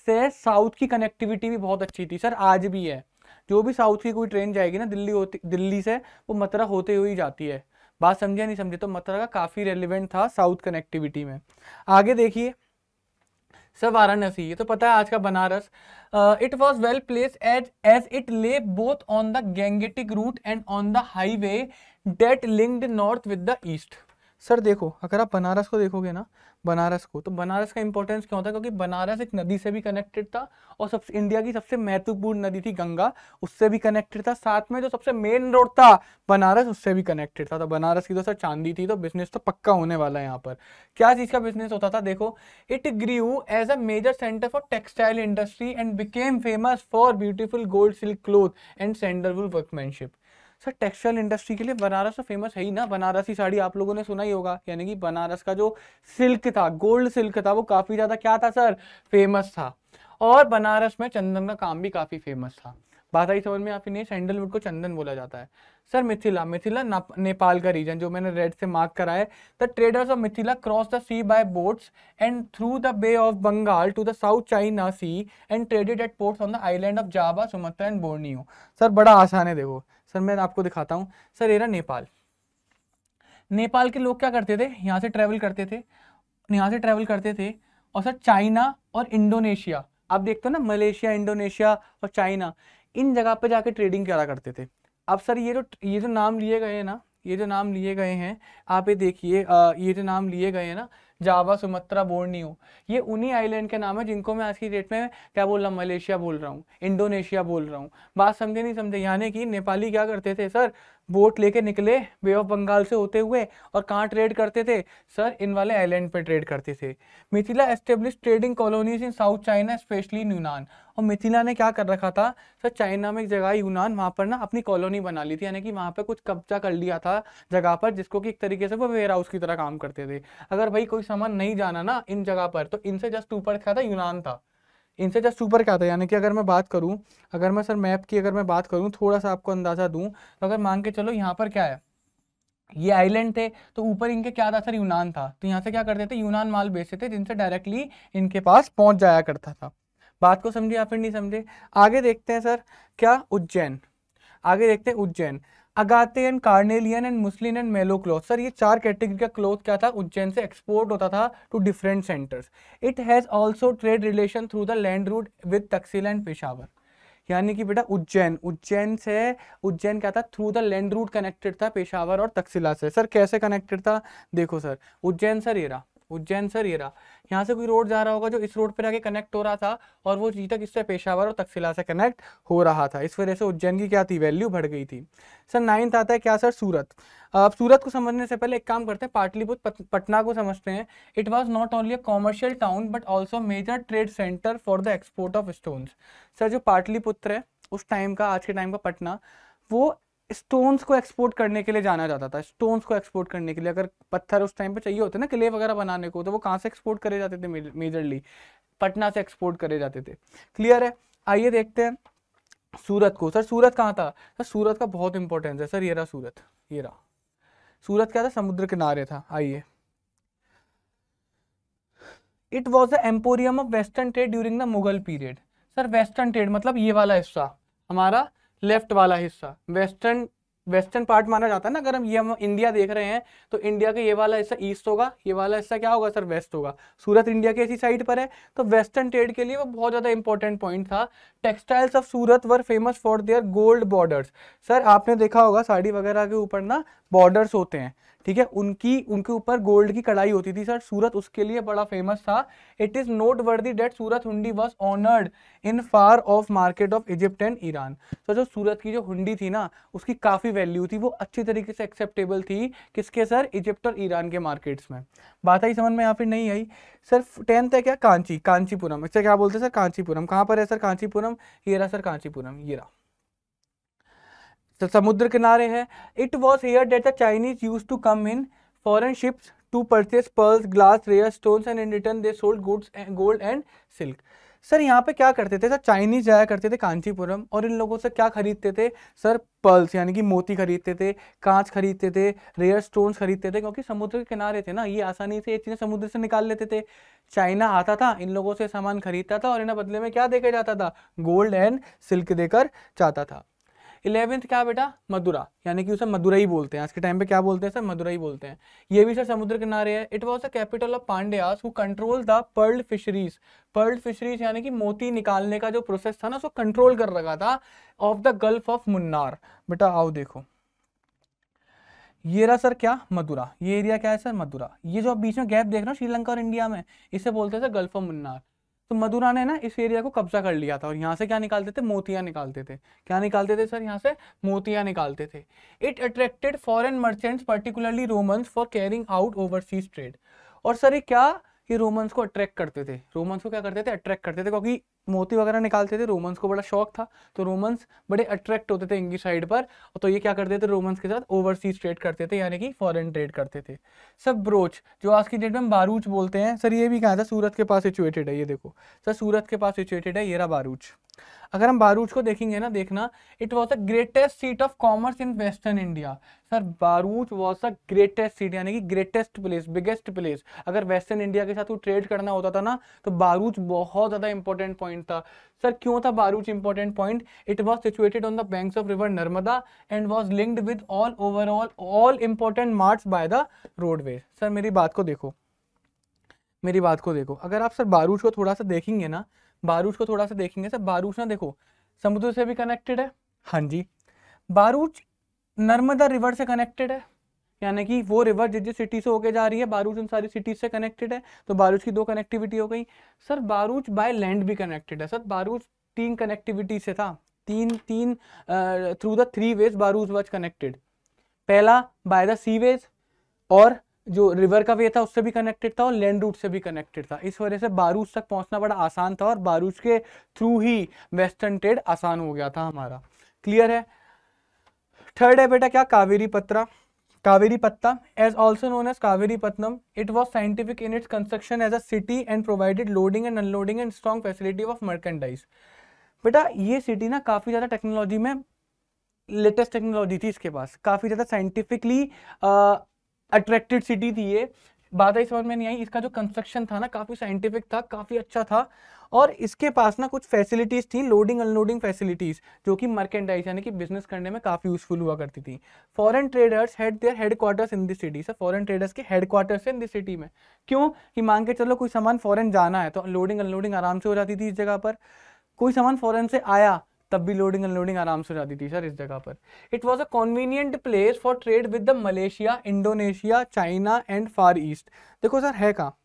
से साउथ की कनेक्टिविटी भी बहुत अच्छी थी सर आज भी है जो भी साउथ की कोई ट्रेन जाएगी ना दिल्ली होती दिल्ली से वो मथुरा होते हुए जाती है बात समझे नहीं समझे तो मथुरा का काफ़ी रेलिवेंट था साउथ कनेक्टिविटी में आगे देखिए सर वाराणसी ये तो पता है आज का Banaras it was well place as as it lay both on the Gangetic route and on the highway that linked north with the east sir देखो अगर आप बनारस को देखोगे ना बनारस को तो बनारस का इंपॉर्टेंस क्या होता है क्योंकि बनारस एक नदी से भी कनेक्टेड था और सबसे इंडिया की सबसे महत्वपूर्ण नदी थी गंगा उससे भी कनेक्टेड था साथ में जो सबसे मेन रोड था बनारस उससे भी कनेक्टेड था तो बनारस की तो सर चांदी थी तो बिजनेस तो पक्का होने वाला है यहाँ पर क्या चीज़ का बिजनेस होता था देखो it grew as a major centre for textile industry and became famous for beautiful gold silk cloth and sandalwood workmanship sir textile industry के लिए बनारस तो फेमस है ही ना बनारसी साड़ी आप लोगों ने सुना ही होगा यानी कि बनारस का जो सिल्क था गोल्ड सिल्क था वो काफ़ी ज़्यादा क्या था सर फेमस था और बनारस में चंदन का काम भी काफ़ी फेमस था बात आई समझ में ही नहीं सैंडलवुड को चंदन बोला जाता है सर मिथिला मिथिला नेपाल का रीजन जो मैंने रेड से मार्क करा है the traders of Mithila cross the sea by boats and through the Bay of Bengal to the South China Sea and traded at ports on the island of Java Sumatra and Borneo sir बड़ा आसान है देखो sir मैं आपको दिखाता हूँ sir ये रहा नेपाल नेपाल के लोग क्या करते थे यहाँ से ट्रैवल करते थे यहाँ से ट्रैवल करते थे और सर चाइना और इंडोनेशिया आप देखते हो ना मलेशिया इंडोनेशिया और चाइना इन जगह पर जाके ट्रेडिंग करा करते थे अब सर ये जो ये जो नाम लिए गए हैं ना ये जो नाम लिए गए हैं आप ये देखिए ये जो नाम लिए गए हैं ना जावा सुमत्रा बोर्नियो ये उन्हीं आइलैंड के नाम है जिनको मैं आज की डेट में क्या बोल रहा हूँ मलेशिया बोल रहा हूँ इंडोनेशिया बोल रहा हूँ बात समझे नहीं समझे यानी कि नेपाली क्या करते थे सर बोट लेके निकले बे ऑफ बंगाल से होते हुए और कहाँ ट्रेड करते थे सर इन वाले आइलैंड पे ट्रेड करते थे Mithila establish trading colonies in south China especially Yunnan और मिथिला ने क्या कर रखा था सर चाइना में एक जगह यूनान वहाँ पर ना अपनी कॉलोनी बना ली थी यानी कि वहाँ पर कुछ कब्जा कर लिया था जगह पर जिसको कि एक तरीके से वो वेयर हाउस की तरह काम करते थे अगर भाई कोई सामान नहीं जाना ना इन जगह पर तो इनसे जस्ट ऊपर क्या था यूनान था इनसे जस्ट ऊपर क्या था यानी कि अगर मैं बात करूँ अगर मैं सर मैप की अगर मैं बात करूँ थोड़ा सा आपको अंदाजा दूँ तो अगर मान के चलो यहाँ पर क्या है ये आइलैंड थे तो ऊपर इनके क्या था सर यूनान था तो यहाँ से क्या करते थे यूनान माल बेचते थे जिनसे डायरेक्टली इनके पास पहुँच जाया करता था बात को समझे या फिर नहीं समझे आगे देखते हैं सर क्या उज्जैन आगे देखते हैं Ujjain agate and carnelian and muslin and mallow cloth sir ये चार कैटेगरी का क्लोथ क्या था उज्जैन से एक्सपोर्ट होता था to different centres it has also trade relation through the land route with Taxila and Peshawar यानी कि बेटा उज्जैन उज्जैन से उज्जैन क्या था through the land route connected था पेशावर और तकसीला से सर कैसे कनेक्टेड था देखो सर उज्जैन सर ये रहा उज्जैन सर ये रहा यहाँ से कोई रोड जा रहा होगा जो इस रोड पर आके कनेक्ट हो रहा था और वो जी तक इससे पेशावर और तकसीला से कनेक्ट हो रहा था इस वजह से उज्जैन की क्या थी वैल्यू बढ़ गई थी सर नाइन्थ आता है क्या सर सूरत अब सूरत को समझने से पहले एक काम करते हैं पाटलिपुत्र पटना को समझते हैं it was not only a commercial town but also major trade centre for the export of stones sir जो पाटलिपुत्र है उस टाइम का आज के टाइम का पटना वो स्टोन्स को एक्सपोर्ट करने के लिए जाना जाता था स्टोन्स को एक्सपोर्ट करने के लिए अगर पत्थर उस टाइम पे चाहिए होते ना किले वगैरह बनाने को तो वो कहाँ से एक्सपोर्ट करे जाते थे मेजरली पटना से एक्सपोर्ट करे जाते थे क्लियर है आइए देखते हैं सूरत को सर सूरत कहाँ था सर सूरत का बहुत इंपॉर्टेंस है सर ये रहा सूरत ये रहा सूरत क्या था समुद्र किनारे था आइए it was the emporium of western trade during the Mughal period sir western trade मतलब ये वाला हिस्सा हमारा लेफ्ट वाला हिस्सा वेस्टर्न वेस्टर्न पार्ट माना जाता है ना अगर हम ये हम इंडिया देख रहे हैं तो इंडिया का ये वाला हिस्सा ईस्ट होगा ये वाला हिस्सा क्या होगा सर वेस्ट होगा सूरत इंडिया के इसी साइड पर है तो वेस्टर्न ट्रेड के लिए वो बहुत ज़्यादा इंपॉर्टेंट पॉइंट था textiles of Surat were famous for their gold borders sir आपने देखा होगा साड़ी वगैरह के ऊपर ना बॉर्डर्स होते हैं ठीक है उनकी उनके ऊपर गोल्ड की कढ़ाई होती थी सर सूरत उसके लिए बड़ा फेमस था it is noteworthy that Surat hundi was honoured in far of market of Egypt and Iran sir जो सूरत की जो हुंडी थी ना उसकी काफ़ी वैल्यू थी वो अच्छी तरीके से एक्सेप्टेबल थी किसके सर इजिप्ट और ईरान के मार्केट्स में बात आई समझ में यहाँ फिर नहीं आई सर टेंथ है क्या कांची कांचीपुरम इससे क्या बोलते हैं सर कांचीपुरम कहाँ पर है सर कांचीपुरम ये रहा सर कांचीपुरम ये रहा तो समुद्र किनारे हैं it was here that the Chinese used to come in foreign ships to purchase pearls glass rare stones and in return they sold goods gold and silk sir यहाँ पे क्या करते थे सर चाइनीज जाया करते थे कांचीपुरम और इन लोगों से क्या खरीदते थे सर पर्ल्स यानी कि मोती खरीदते थे कांच खरीदते थे रेयर स्टोन्स खरीदते थे क्योंकि समुद्र के किनारे थे ना ये आसानी से ये चीज़ें समुद्र से निकाल लेते थे चाइना आता था इन लोगों से सामान खरीदता था और इन्हें बदले में क्या देकर जाता था गोल्ड एंड सिल्क देकर जाता था इलेवेंथ क्या बेटा मदुरा यानी कि उसे ही बोलते हैं आज के टाइम पे क्या बोलते हैं सर मदुरई बोलते हैं ये भी सर समुद्र किनारे है it was the capital of Pandyas who control the pearl fisheries pearl fisheries यानी कि मोती निकालने का जो प्रोसेस था ना उसको कंट्रोल कर रखा था of the Gulf of Mannar बेटा आओ देखो ये रहा सर क्या मदुरा ये एरिया क्या है सर मदुरा ये जो आप बीच में गैप देख रहे हो श्रीलंका और इंडिया में इसे बोलते हैं सर गल्फ ऑफ मुन्नार तो मदुरा ने ना इस एरिया को कब्जा कर लिया था और यहाँ से क्या निकालते थे मोतिया निकालते थे क्या निकालते थे सर यहाँ से मोतिया निकालते थे it attracted foreign merchants particularly Romans for carrying out overseas trade और सर ये क्या कि रोमन्स को अट्रैक्ट करते थे रोमन्स को क्या करते थे अट्रैक्ट करते थे क्योंकि मोती वगैरह निकालते थे रोमन्स को बड़ा शौक था तो रोमन्स बड़े अट्रैक्ट होते थे इंग्लिश साइड पर तो ये क्या करते थे रोमन्स के साथ ओवरसीज ट्रेड करते थे यानी कि फॉरेन ट्रेड करते थे सब ब्रोच जो आज की डेट में बारूच बोलते हैं सर ये भी कहा था सूरत के पास सिचुएटेड है ये देखो सर सूरत के पास सिचुएटेड है येरा बारूच अगर हम बारूच को देखेंगे ना देखना it was the greatest seat of commerce in western India sir Bharuch was the greatest seat यानी कि ग्रेटेस्ट प्लेस बिगेस्ट प्लेस अगर वेस्टर्न इंडिया के साथ वो ट्रेड करना होता था ना तो बारूच बहुत ज़्यादा इंपॉर्टेंट पॉइंट था सर क्यों था Bharuch important point it was situated on the banks of river Narmada and was linked with all overall all important marts by the roadway sir मेरी बात को देखो मेरी बात को देखो अगर आप सर बारूच को थोड़ा सा देखेंगे ना बारूच को थोड़ा सा देखेंगे सर बारूच ना देखो समुद्र से भी कनेक्टेड है हाँ जी बारूच नर्मदा रिवर से कनेक्टेड है यानी कि वो रिवर जिस जिस सिटी से होके जा रही है बारूच उन सारी सिटीज से कनेक्टेड है तो बारूच की दो कनेक्टिविटी हो गई सर बारूच बाय लैंड भी कनेक्टेड है सर बारूच तीन कनेक्टिविटी से था तीन तीन through the three ways Bharuch was connected पहला बाय द सी वेज और जो रिवर का वे था उससे भी कनेक्टेड था और लैंड रूट से भी कनेक्टेड था इस वजह से बारूद तक पहुंचना बड़ा आसान था और बारूद के थ्रू ही वेस्टर्न ट्रेड आसान हो गया था हमारा क्लियर है थर्ड है बेटा क्या Kaveri Kaveripattinam Kaveripattinam as also known as Kaveripattinam it was scientific in its construction as a city and provided loading and unloading and strong facility of merchandise बेटा ये सिटी ना काफ़ी ज़्यादा टेक्नोलॉजी में लेटेस्ट टेक्नोलॉजी थी इसके पास काफ़ी ज़्यादा साइंटिफिकली अट्रैक्टेड सिटी थी ये बात ही समझ में नहीं आई इसका जो कंस्ट्रक्शन था ना काफ़ी साइंटिफिक था काफ़ी अच्छा था और इसके पास ना कुछ फैसिलिटीज़ थी लोडिंग अनलोडिंग फैसिलिटीज़ जो कि मर्केंडाइज यानी कि बिजनेस करने में काफ़ी यूजफुल हुआ करती थी foreign traders had their headquarters in this city sir foreign traders के headquarters in this city में क्यों कि मान के चलो कोई सामान फॉरेन जाना है तो लोडिंग अनलोडिंग आराम से हो जाती थी इस जगह पर कोई सामान फॉरेन से आया तब भी लोडिंग अनलोडिंग आराम से हो जाती थी सर इस जगह पर it was a convenient place for trade with the Malaysia Indonesia China and Far East देखो सर है कहाँ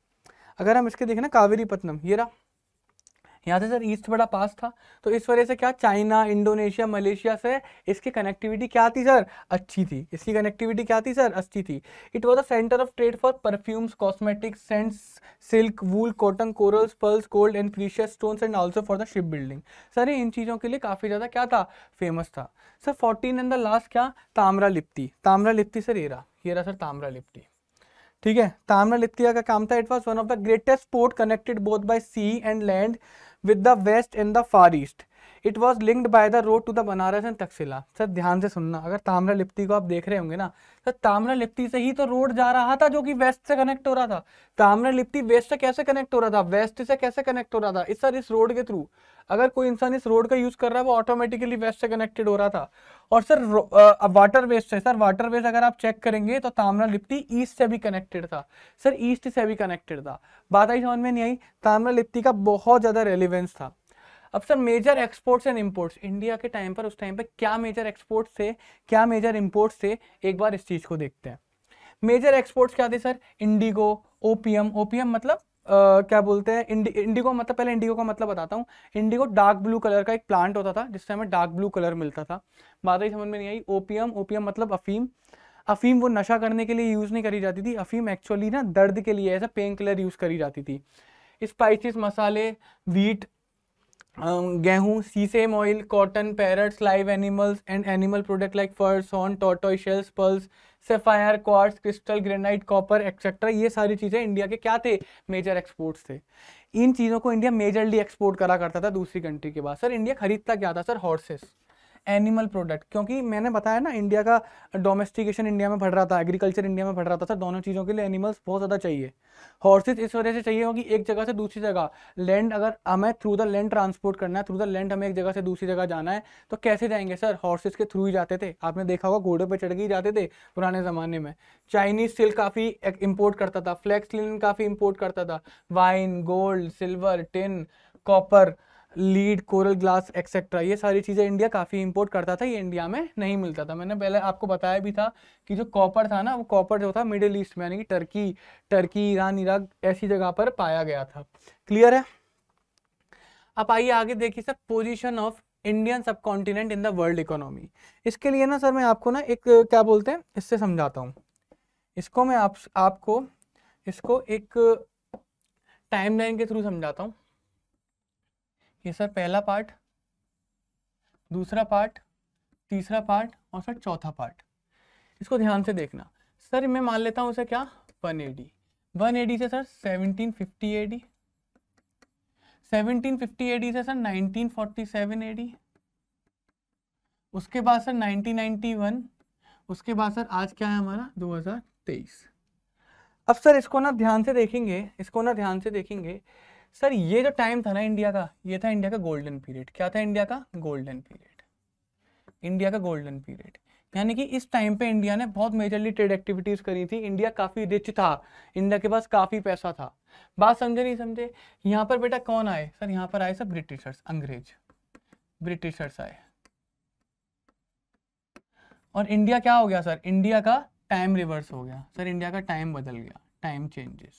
अगर हम इसके देखें ना कावेरीपत्नम ये रहा यहाँ से सर ईस्ट बड़ा पास था तो इस वजह से क्या चाइना इंडोनेशिया मलेशिया से इसकी कनेक्टिविटी क्या थी सर अच्छी थी इसकी कनेक्टिविटी क्या थी सर अच्छी थी it was a centre of trade for perfumes cosmetics scents silk wool cotton corals pearls gold and precious stones and also for the ship building sir इन चीज़ों के लिए काफ़ी ज़्यादा क्या था फेमस था sir fourteen and the last क्या Tamralipti Tamralipti sir ये ये सर ताम्रा लिप्ति ठीक है ताम्रा लिप्तिया का काम था it was one of the greatest port connected both by sea and land with the West and the Far East. It was linked by the road to the Banaras and Taxila sir ध्यान से सुनना अगर ताम्रा लिप्टी को आप देख रहे होंगे ना सर तो ताम्रा लिप्टी से ही तो रोड जा रहा था जो कि वेस्ट से कनेक्ट हो रहा था ताम्रा लिप्टी वेस्ट से कैसे कनेक्ट हो रहा था वेस्ट से कैसे कनेक्ट हो रहा था इस सर इस रोड के थ्रू अगर कोई इंसान इस रोड का यूज कर रहा है वो ऑटोमेटिकली वेस्ट से कनेक्टेड हो रहा था और सर वाटर वेस्ट है सर वाटर वेस्ट अगर आप चेक करेंगे तो ताम्रा लिप्टी ईस्ट से भी कनेक्टेड था सर ईस्ट से भी कनेक्टेड था बात आई समझ में नहीं आई ताम्रा लिप्टी का बहुत ज़्यादा रेलिवेंस था अब sir major exports and imports India के टाइम पर उस टाइम पर क्या मेजर एक्सपोर्ट्स थे क्या मेजर इंपोर्ट्स थे एक बार इस चीज़ को देखते हैं मेजर एक्सपोर्ट्स क्या थे सर इंडिगो ओपीएम ओपीएम मतलब Uh, क्या बोलते हैं इंडि, इंडिगो मतलब पहले इंडिगो का मतलब बताता हूँ इंडिगो डार्क ब्लू कलर का एक प्लांट होता था जिससे हमें डार्क ब्लू कलर मिलता था बात ही समझ में नहीं आई ओपीएम ओपीएम मतलब अफीम अफीम वो नशा करने के लिए यूज़ नहीं करी जाती थी अफीम एक्चुअली ना दर्द के लिए ऐसा पेन किलर यूज़ करी जाती थी स्पाइसिस मसाले वीट गेहूँ sesame oil cotton parrots live animals and animal product like fur टोटो shells pearls sapphire quartz crystal granite copper etcetera ये सारी चीज़ें इंडिया के क्या थे मेजर एक्सपोर्ट्स थे इन चीज़ों को इंडिया मेजरली एक्सपोर्ट करा करता था दूसरी कंट्री के बाद सर इंडिया खरीदता क्या था सर हॉर्सेस एनिमल प्रोडक्ट क्योंकि मैंने बताया ना इंडिया का डोमेस्टिकेशन इंडिया में बढ़ रहा था एग्रीकल्चर इंडिया में बढ़ रहा था सर दोनों चीज़ों के लिए एनिमल्स बहुत ज़्यादा चाहिए हॉर्सेज इस वजह से चाहिए होगी एक जगह से दूसरी जगह लैंड अगर हमें थ्रू द लैंड ट्रांसपोर्ट करना है थ्रू द लैंड हमें एक जगह से दूसरी जगह जाना है तो कैसे जाएंगे सर हॉर्सेज के थ्रू ही जाते थे आपने देखा होगा घोड़े पर चढ़ के ही जाते थे पुराने ज़माने में चाइनीज सिल्क काफ़ी इम्पोर्ट करता था फ्लैक्स लिन काफ़ी इम्पोर्ट करता था wine gold silver tin copper lead coral glass etcetera ये सारी चीज़ें इंडिया काफ़ी इंपोर्ट करता था ये इंडिया में नहीं मिलता था मैंने पहले आपको बताया भी था कि जो कॉपर था ना वो कॉपर जो था मिडिल ईस्ट में यानी कि टर्की टर्की ईरान इराक ऐसी जगह पर पाया गया था क्लियर है अब आइए आगे देखिए sir position of Indian subcontinent in the world economy इसके लिए ना सर मैं आपको ना एक क्या बोलते हैं इससे समझाता हूँ इसको मैं आप आपको इसको एक टाइमलाइन के थ्रू समझाता हूँ ये सर पहला पार्ट दूसरा पार्ट तीसरा पार्ट और सर चौथा पार्ट इसको ध्यान से देखना सर मैं मान लेता हूँ उसे क्या वन एडी वन एडी से sir seventeen fifty AD seventeen fifty AD से sir nineteen forty seven AD उसके बाद सर नाइनटीन नाइनटी वन उसके बाद सर आज क्या है हमारा दो हजार तेईस अब सर इसको ना ध्यान से देखेंगे इसको ना ध्यान से देखेंगे सर ये जो टाइम था ना इंडिया का ये था इंडिया का गोल्डन पीरियड क्या था इंडिया का गोल्डन पीरियड इंडिया का गोल्डन पीरियड यानी कि इस टाइम पे इंडिया ने बहुत मेजरली ट्रेड एक्टिविटीज करी थी इंडिया काफी रिच था इंडिया के पास काफी पैसा था बात समझे नहीं समझे यहाँ पर बेटा कौन आए सर यहाँ पर आए सर ब्रिटिशर्स अंग्रेज ब्रिटिशर्स आए और इंडिया क्या हो गया सर इंडिया का टाइम रिवर्स हो गया सर इंडिया का टाइम बदल गया टाइम चेंजेस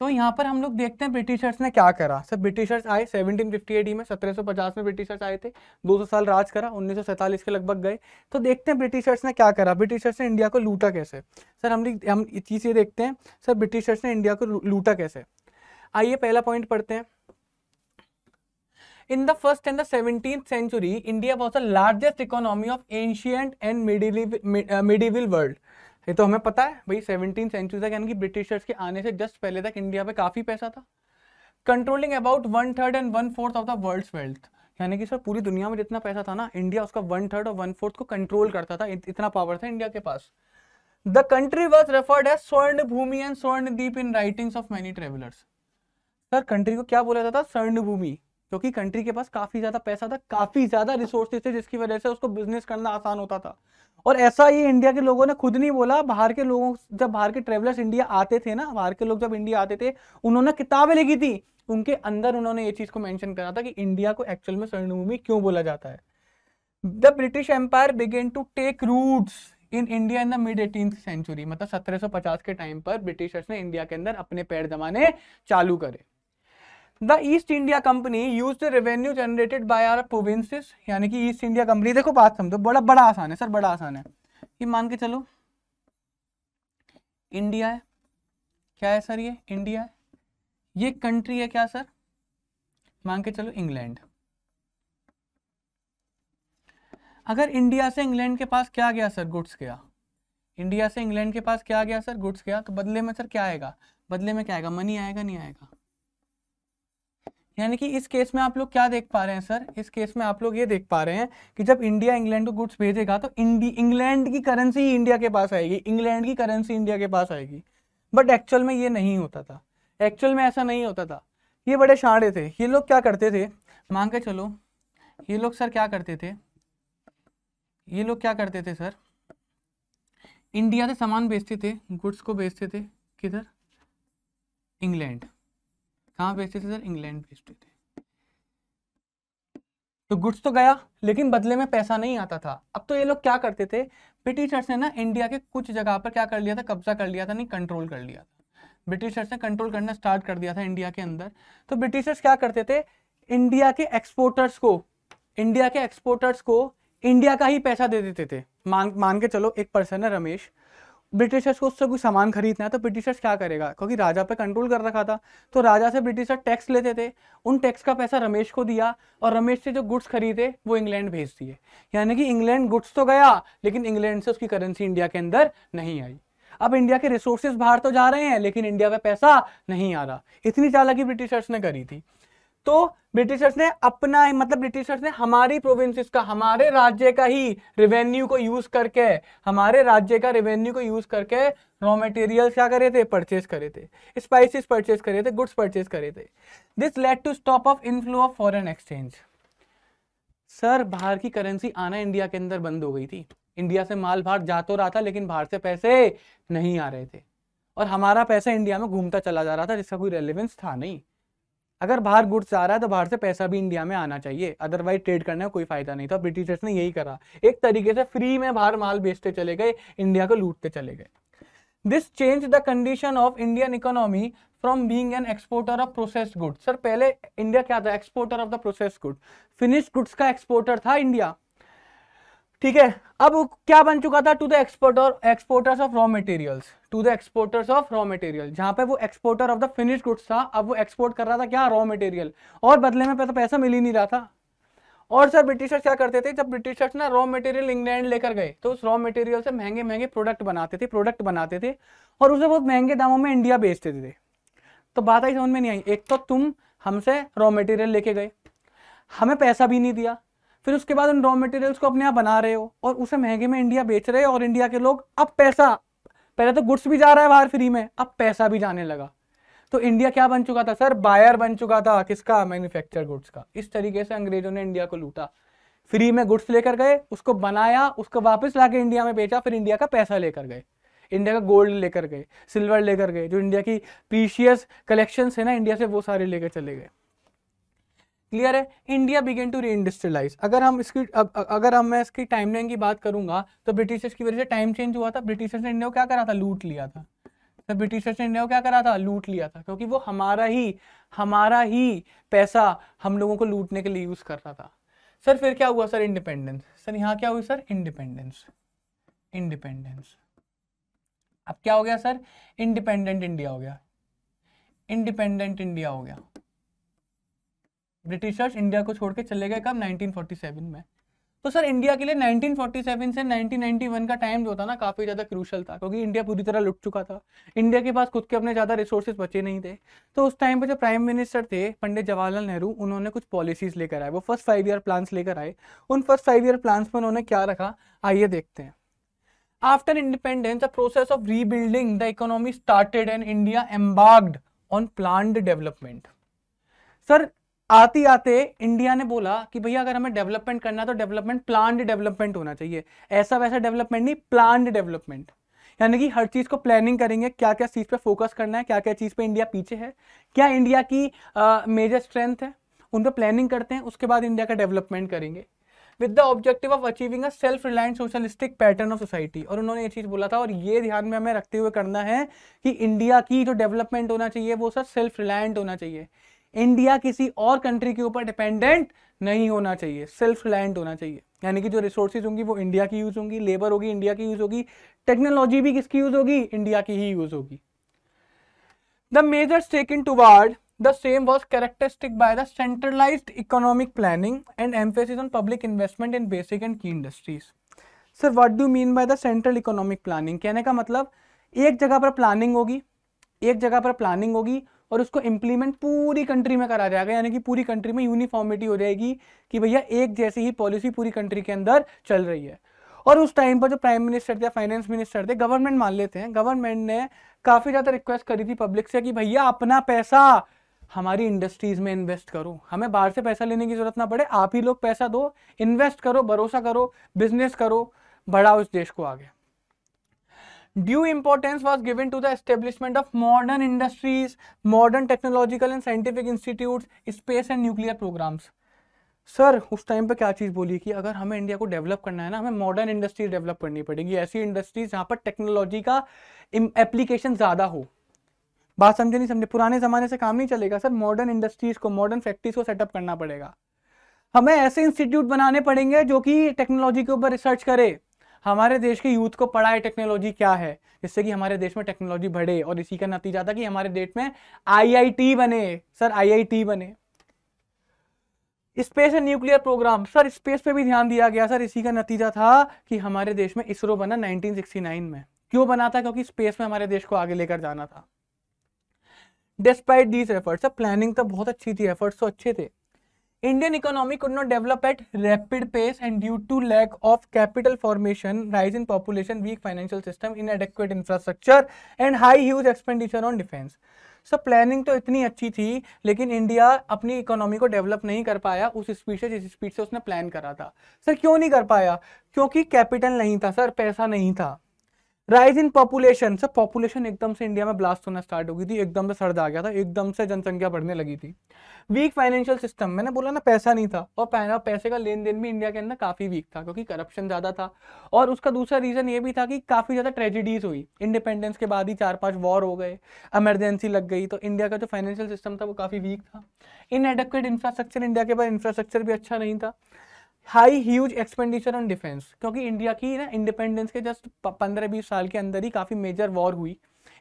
तो यहाँ पर हम लोग देखते हैं ब्रिटिशर्स ने क्या करा सर ब्रिटिशर्स आए 1750 में 1750 में ब्रिटिशर्स आए थे 200 साल राज करा 1947 के लगभग गए तो देखते हैं ब्रिटिशर्स ने क्या करा ब्रिटिशर्स ने इंडिया को लूटा कैसे सर हम हम चीज़ ये देखते हैं सर ब्रिटिशर्स ने इंडिया को लूटा कैसे आइए पहला पॉइंट पढ़ते हैं in the first and the seventeen century India was the largest economy of ancient and medieval, world ये तो हमें पता है भाई सेवनटीन सेंचुरी तक यानी कि ब्रिटिशर्स के आने से जस्ट पहले तक इंडिया पे काफ़ी पैसा था controlling about one third and one fourth of the world wealth यानी कि सर पूरी दुनिया में जितना पैसा था ना इंडिया उसका वन थर्ड और वन फोर्थ को कंट्रोल करता था इत, इतना पावर था इंडिया के पास the country was referred as Swarnabhumi and Swarnadweep in writing of many travellers sir country को क्या बोला जाता स्वर्ण भूमि क्योंकि कंट्री के पास काफी ज्यादा पैसा था काफी ज्यादा रिसोर्सेज थे जिसकी वजह से उसको बिजनेस करना आसान होता था और ऐसा ही इंडिया के लोगों ने खुद नहीं बोला बाहर के लोगों जब बाहर के ट्रेवलर्स इंडिया आते थे ना बाहर के लोग जब इंडिया आते थे उन्होंने किताबें लिखी थी उनके अंदर उन्होंने ये चीज़ को मेंशन करा था कि इंडिया को एक्चुअल में स्वर्णभूमि क्यों बोला जाता है the British empire began to take roots in India in the mid eighteen century मतलब 1750 के टाइम पर ब्रिटिशर्स ने इंडिया के अंदर अपने पैर जमाने चालू करे the East India Company use the revenue generated by our provinces यानी कि ईस्ट इंडिया कंपनी देखो बात समझो बड़ा बड़ा आसान है सर बड़ा आसान है ये मान के चलो इंडिया है क्या है सर ये इंडिया है ये कंट्री है क्या सर मान के चलो इंग्लैंड अगर इंडिया से इंग्लैंड के पास क्या गया सर गुड्स गया इंडिया से इंग्लैंड के पास क्या गया सर गुड्स गया तो बदले में सर क्या आएगा बदले में क्या आएगा मनी आएगा नहीं आएगा यानी कि इस केस में आप लोग क्या देख पा रहे हैं सर इस केस में आप लोग ये देख पा रहे हैं कि जब इंडिया इंग्लैंड को गुड्स भेजेगा तो इंग्लैंड की करेंसी ही इंडिया के पास आएगी इंग्लैंड की करेंसी इंडिया के पास आएगी बट एक्चुअल में ये नहीं होता था एक्चुअल में ऐसा नहीं होता था ये बड़े शाड़े थे ये लोग क्या करते थे मांग के चलो ये लोग सर क्या करते थे ये लोग क्या करते थे सर इंडिया से सामान बेचते थे गुड्स को बेचते थे किधर इंग्लैंड कहाँ बेचते थे सर इंग्लैंड बेचते थे तो गुड्स तो गया लेकिन बदले में पैसा नहीं आता था अब तो ये लोग क्या करते थे ब्रिटिशर्स ने ना इंडिया के कुछ जगह पर क्या कर लिया था कब्जा कर लिया था नहीं कंट्रोल कर लिया था ब्रिटिशर्स ने कंट्रोल करना स्टार्ट कर दिया था इंडिया के अंदर तो ब्रिटिशर्स क्या करते थे इंडिया के एक्सपोर्टर्स को इंडिया के एक्सपोर्टर्स को इंडिया का ही पैसा दे देते थे मान मान के चलो एक पर्सन है रमेश ब्रिटिशर्स को उससे कुछ सामान खरीदना है तो ब्रिटिशर्स क्या करेगा क्योंकि राजा पे कंट्रोल कर रखा था तो राजा से ब्रिटिशर टैक्स लेते थे उन टैक्स का पैसा रमेश को दिया और रमेश से जो गुड्स खरीदे वो इंग्लैंड भेज दिए यानी कि इंग्लैंड गुड्स तो गया लेकिन इंग्लैंड से उसकी करेंसी इंडिया के अंदर नहीं आई अब इंडिया के रिसोर्सेज बाहर तो जा रहे हैं लेकिन इंडिया का पैसा नहीं आ रहा इतनी चालाकी ब्रिटिशर्स ने करी थी तो ब्रिटिशर्स ने अपना ही मतलब ब्रिटिशर्स ने हमारी प्रोविंसेस का हमारे राज्य का ही रेवेन्यू को यूज करके हमारे राज्य का रेवेन्यू को यूज करके रॉ मटेरियल्स क्या करे थे परचेज करे थे स्पाइसेस परचेज करे थे गुड्स परचेज करे थे this led to stop of inflow of foreign exchange sir बाहर की करेंसी आना इंडिया के अंदर बंद हो गई थी इंडिया से माल बाहर जा तो रहा था लेकिन बाहर से पैसे नहीं आ रहे थे और हमारा पैसा इंडिया में घूमता चला जा रहा था जिसका कोई रेलिवेंस था नहीं अगर बाहर गुड्स आ रहा है तो बाहर से पैसा भी इंडिया में आना चाहिए अदरवाइज ट्रेड करने का कोई फायदा नहीं था तो ब्रिटिशर्स ने यही करा एक तरीके से फ्री में बाहर माल बेचते चले गए इंडिया को लूटते चले गए this change the condition of Indian economy from being an exporter of process good sir पहले इंडिया क्या था exporter of the process good finish goods का एक्सपोर्टर था इंडिया ठीक है अब क्या बन चुका था to the exporter exporters of raw materials to the exporters of raw material जहां पे वो exporter of the finish goods था अब वो एक्सपोर्ट कर रहा था क्या रॉ मटेरियल और बदले में पैसा तो पैसा मिल ही नहीं रहा था और सर ब्रिटिशर्स क्या करते थे जब ब्रिटिशर्स ना रॉ मटेरियल इंग्लैंड लेकर गए तो उस रॉ मटेरियल से महंगे महंगे प्रोडक्ट बनाते थे प्रोडक्ट बनाते थे और उसे बहुत महंगे दामों में इंडिया बेचते थे तो बात आई समझ में नहीं आई एक तो तुम हमसे रॉ मटेरियल लेके गए हमें पैसा भी नहीं दिया फिर उसके बाद उन रॉ मटेरियल्स को अपने आप बना रहे हो और उसे महंगे में इंडिया बेच रहे हो और इंडिया के लोग अब पैसा पहले तो गुड्स भी जा रहा है बाहर फ्री में अब पैसा भी जाने लगा तो इंडिया क्या बन चुका था सर बायर बन चुका था किसका मैन्युफैक्चर गुड्स का इस तरीके से अंग्रेजों ने इंडिया को लूटा फ्री में गुड्स लेकर गए उसको बनाया उसको वापस लाके इंडिया में बेचा फिर इंडिया का पैसा लेकर गए इंडिया का गोल्ड लेकर गए सिल्वर लेकर गए जो इंडिया की प्रीशियस कलेक्शंस है ना इंडिया से वो सारे लेकर चले गए क्लियर है India began to reindustrialise अगर हम इसकी अगर हम मैं इसकी टाइमलाइन की बात करूंगा तो ब्रिटिशर्स की वजह से टाइम चेंज हुआ था ब्रिटिशर्स ने इंडिया को क्या करा था लूट लिया था तो ब्रिटिशर्स ने इंडिया को क्या करा था लूट लिया था क्योंकि वो हमारा ही हमारा ही पैसा हम लोगों को लूटने के लिए यूज़ कर रहा था सर फिर क्या हुआ सर इंडिपेंडेंस सर यहाँ क्या हुई सर इंडिपेंडेंस इंडिपेंडेंस अब क्या हो गया सर इंडिपेंडेंट इंडिया हो गया इंडिपेंडेंट इंडिया हो गया ब्रिटिशर्स इंडिया को छोड़ के चले गए कब 1947 में तो सर इंडिया के लिए 1947 से 1991 का टाइम जो था ना काफ़ी ज़्यादा क्रूशल था क्योंकि इंडिया पूरी तरह लुट चुका था इंडिया के पास खुद के अपने ज़्यादा रिसोर्सेज बचे नहीं थे तो उस टाइम पर जो प्राइम मिनिस्टर थे पंडित जवाहरलाल नेहरू उन्होंने कुछ पॉलिसीज़ लेकर आए वो फर्स्ट फाइव ईयर प्लान्स लेकर आए उन फर्स्ट फाइव ईयर प्लान्स में उन्होंने क्या रखा आइए देखते हैं after independence the process of rebuilding the economy started and India embarked on plan development sir आते आते इंडिया ने बोला कि भैया अगर हमें डेवलपमेंट करना है तो डेवलपमेंट प्लान डेवलपमेंट होना चाहिए ऐसा वैसा डेवलपमेंट नहीं प्लान डेवलपमेंट यानी कि हर चीज़ को प्लानिंग करेंगे क्या क्या चीज़ पे फोकस करना है क्या क्या चीज़ पे इंडिया पीछे है क्या इंडिया की मेजर uh, स्ट्रेंथ है उन पर प्लानिंग करते हैं उसके बाद इंडिया का डेवलपमेंट करेंगे with the objective of achieving a self reliant socialistic pattern of society और उन्होंने ये चीज़ बोला था और ये ध्यान में हमें रखते हुए करना है कि इंडिया की जो डेवलपमेंट होना चाहिए वो सर सेल्फ रिलायंट होना चाहिए इंडिया किसी और कंट्री के ऊपर डिपेंडेंट नहीं होना चाहिए सेल्फ लैंड होना चाहिए यानी कि जो रिसोर्सेज होंगी वो इंडिया की यूज़ होंगी लेबर होगी इंडिया की यूज़ होगी टेक्नोलॉजी भी किसकी यूज़ होगी इंडिया की ही यूज़ होगी the major take in toward the same was characteristic by the centralise economic planning and emphasis on public investment in basic and key industries sir what do mean by the central economic planning कहने का मतलब एक जगह पर planning होगी एक जगह पर प्लानिंग होगी और उसको इम्प्लीमेंट पूरी कंट्री में करा जाएगा यानी कि पूरी कंट्री में यूनिफॉर्मिटी हो जाएगी कि भैया एक जैसी ही पॉलिसी पूरी कंट्री के अंदर चल रही है और उस टाइम पर जो प्राइम मिनिस्टर थे फाइनेंस मिनिस्टर थे गवर्नमेंट मान लेते हैं गवर्नमेंट ने काफ़ी ज़्यादा रिक्वेस्ट करी थी पब्लिक से कि भैया अपना पैसा हमारी इंडस्ट्रीज़ में इन्वेस्ट करो हमें बाहर से पैसा लेने की ज़रूरत ना पड़े आप ही लोग पैसा दो इन्वेस्ट करो भरोसा करो बिजनेस करो बढ़ाओ इस देश को आगे due importance was given to the establishment of modern industries modern technological and scientific institute space and nuclear programmes sir उस टाइम पर क्या चीज़ बोली कि अगर हमें इंडिया को डेवलप करना है ना हमें मॉडर्न इंडस्ट्रीज डेवलप करनी पड़ेगी ऐसी इंडस्ट्रीज जहाँ पर टेक्नोलॉजी का एप्लीकेशन ज़्यादा हो बात समझे नहीं समझे पुराने ज़माने से काम नहीं चलेगा सर मॉडर्न इंडस्ट्रीज़ को मॉडर्न फैक्ट्रीज को सेटअप करना पड़ेगा हमें ऐसे इंस्टीट्यूट बनाने पड़ेंगे जो कि टेक्नोलॉजी के ऊपर रिसर्च करे हमारे देश के यूथ को पढ़ाए टेक्नोलॉजी क्या है जिससे कि हमारे देश में टेक्नोलॉजी बढ़े और इसी का नतीजा था कि हमारे देश में आईआईटी बने सर आईआईटी बने space and nuclear programme sir space पे भी ध्यान दिया गया सर इसी का नतीजा था कि हमारे देश में इसरो बना नाइनटीन में क्यों बना था क्योंकि स्पेस में हमारे देश को आगे लेकर जाना था डिस्पाइट दीज एफर्ट्स प्लानिंग तो बहुत अच्छी थी एफर्ट्स तो अच्छे थे Indian economy could not develop at rapid pace and due to lack of capital formation rise in population weak financial system inadequate infrastructure and high huge expenditure on defence so planning तो इतनी अच्छी थी लेकिन India अपनी economy को develop नहीं कर पाया उस स्पीड से जिस स्पीड से उसने प्लान करा था सर क्यों नहीं कर पाया क्योंकि कैपिटल नहीं था सर पैसा नहीं था rise in population sir population एकदम से इंडिया में ब्लास्ट होना स्टार्ट हो गई थी एकदम से सर्द आ गया था एकदम से जनसंख्या बढ़ने लगी थी वीक फाइनेंशियल सिस्टम मैंने बोला ना पैसा नहीं था और पैसे का लेन देन भी इंडिया के अंदर काफ़ी वीक था क्योंकि करप्शन ज़्यादा था और उसका दूसरा रीज़न ये भी था कि काफ़ी ज़्यादा ट्रेजिडीज़ हुई इंडिपेंडेंस के बाद ही चार पाँच वॉर हो गए एमरजेंसी लग गई तो इंडिया का जो फाइनेंशियल सिस्टम था वो काफ़ी वीक था इन एडप्टेड इंफ्रास्ट्रक्चर इंडिया के पास इंफ्रास्ट्रक्चर भी अच्छा नहीं था high huge expenditure on defence क्योंकि इंडिया की ना इंडिपेंडेंस के जस्ट पंद्रह बीस साल के अंदर ही काफ़ी मेजर वॉर हुई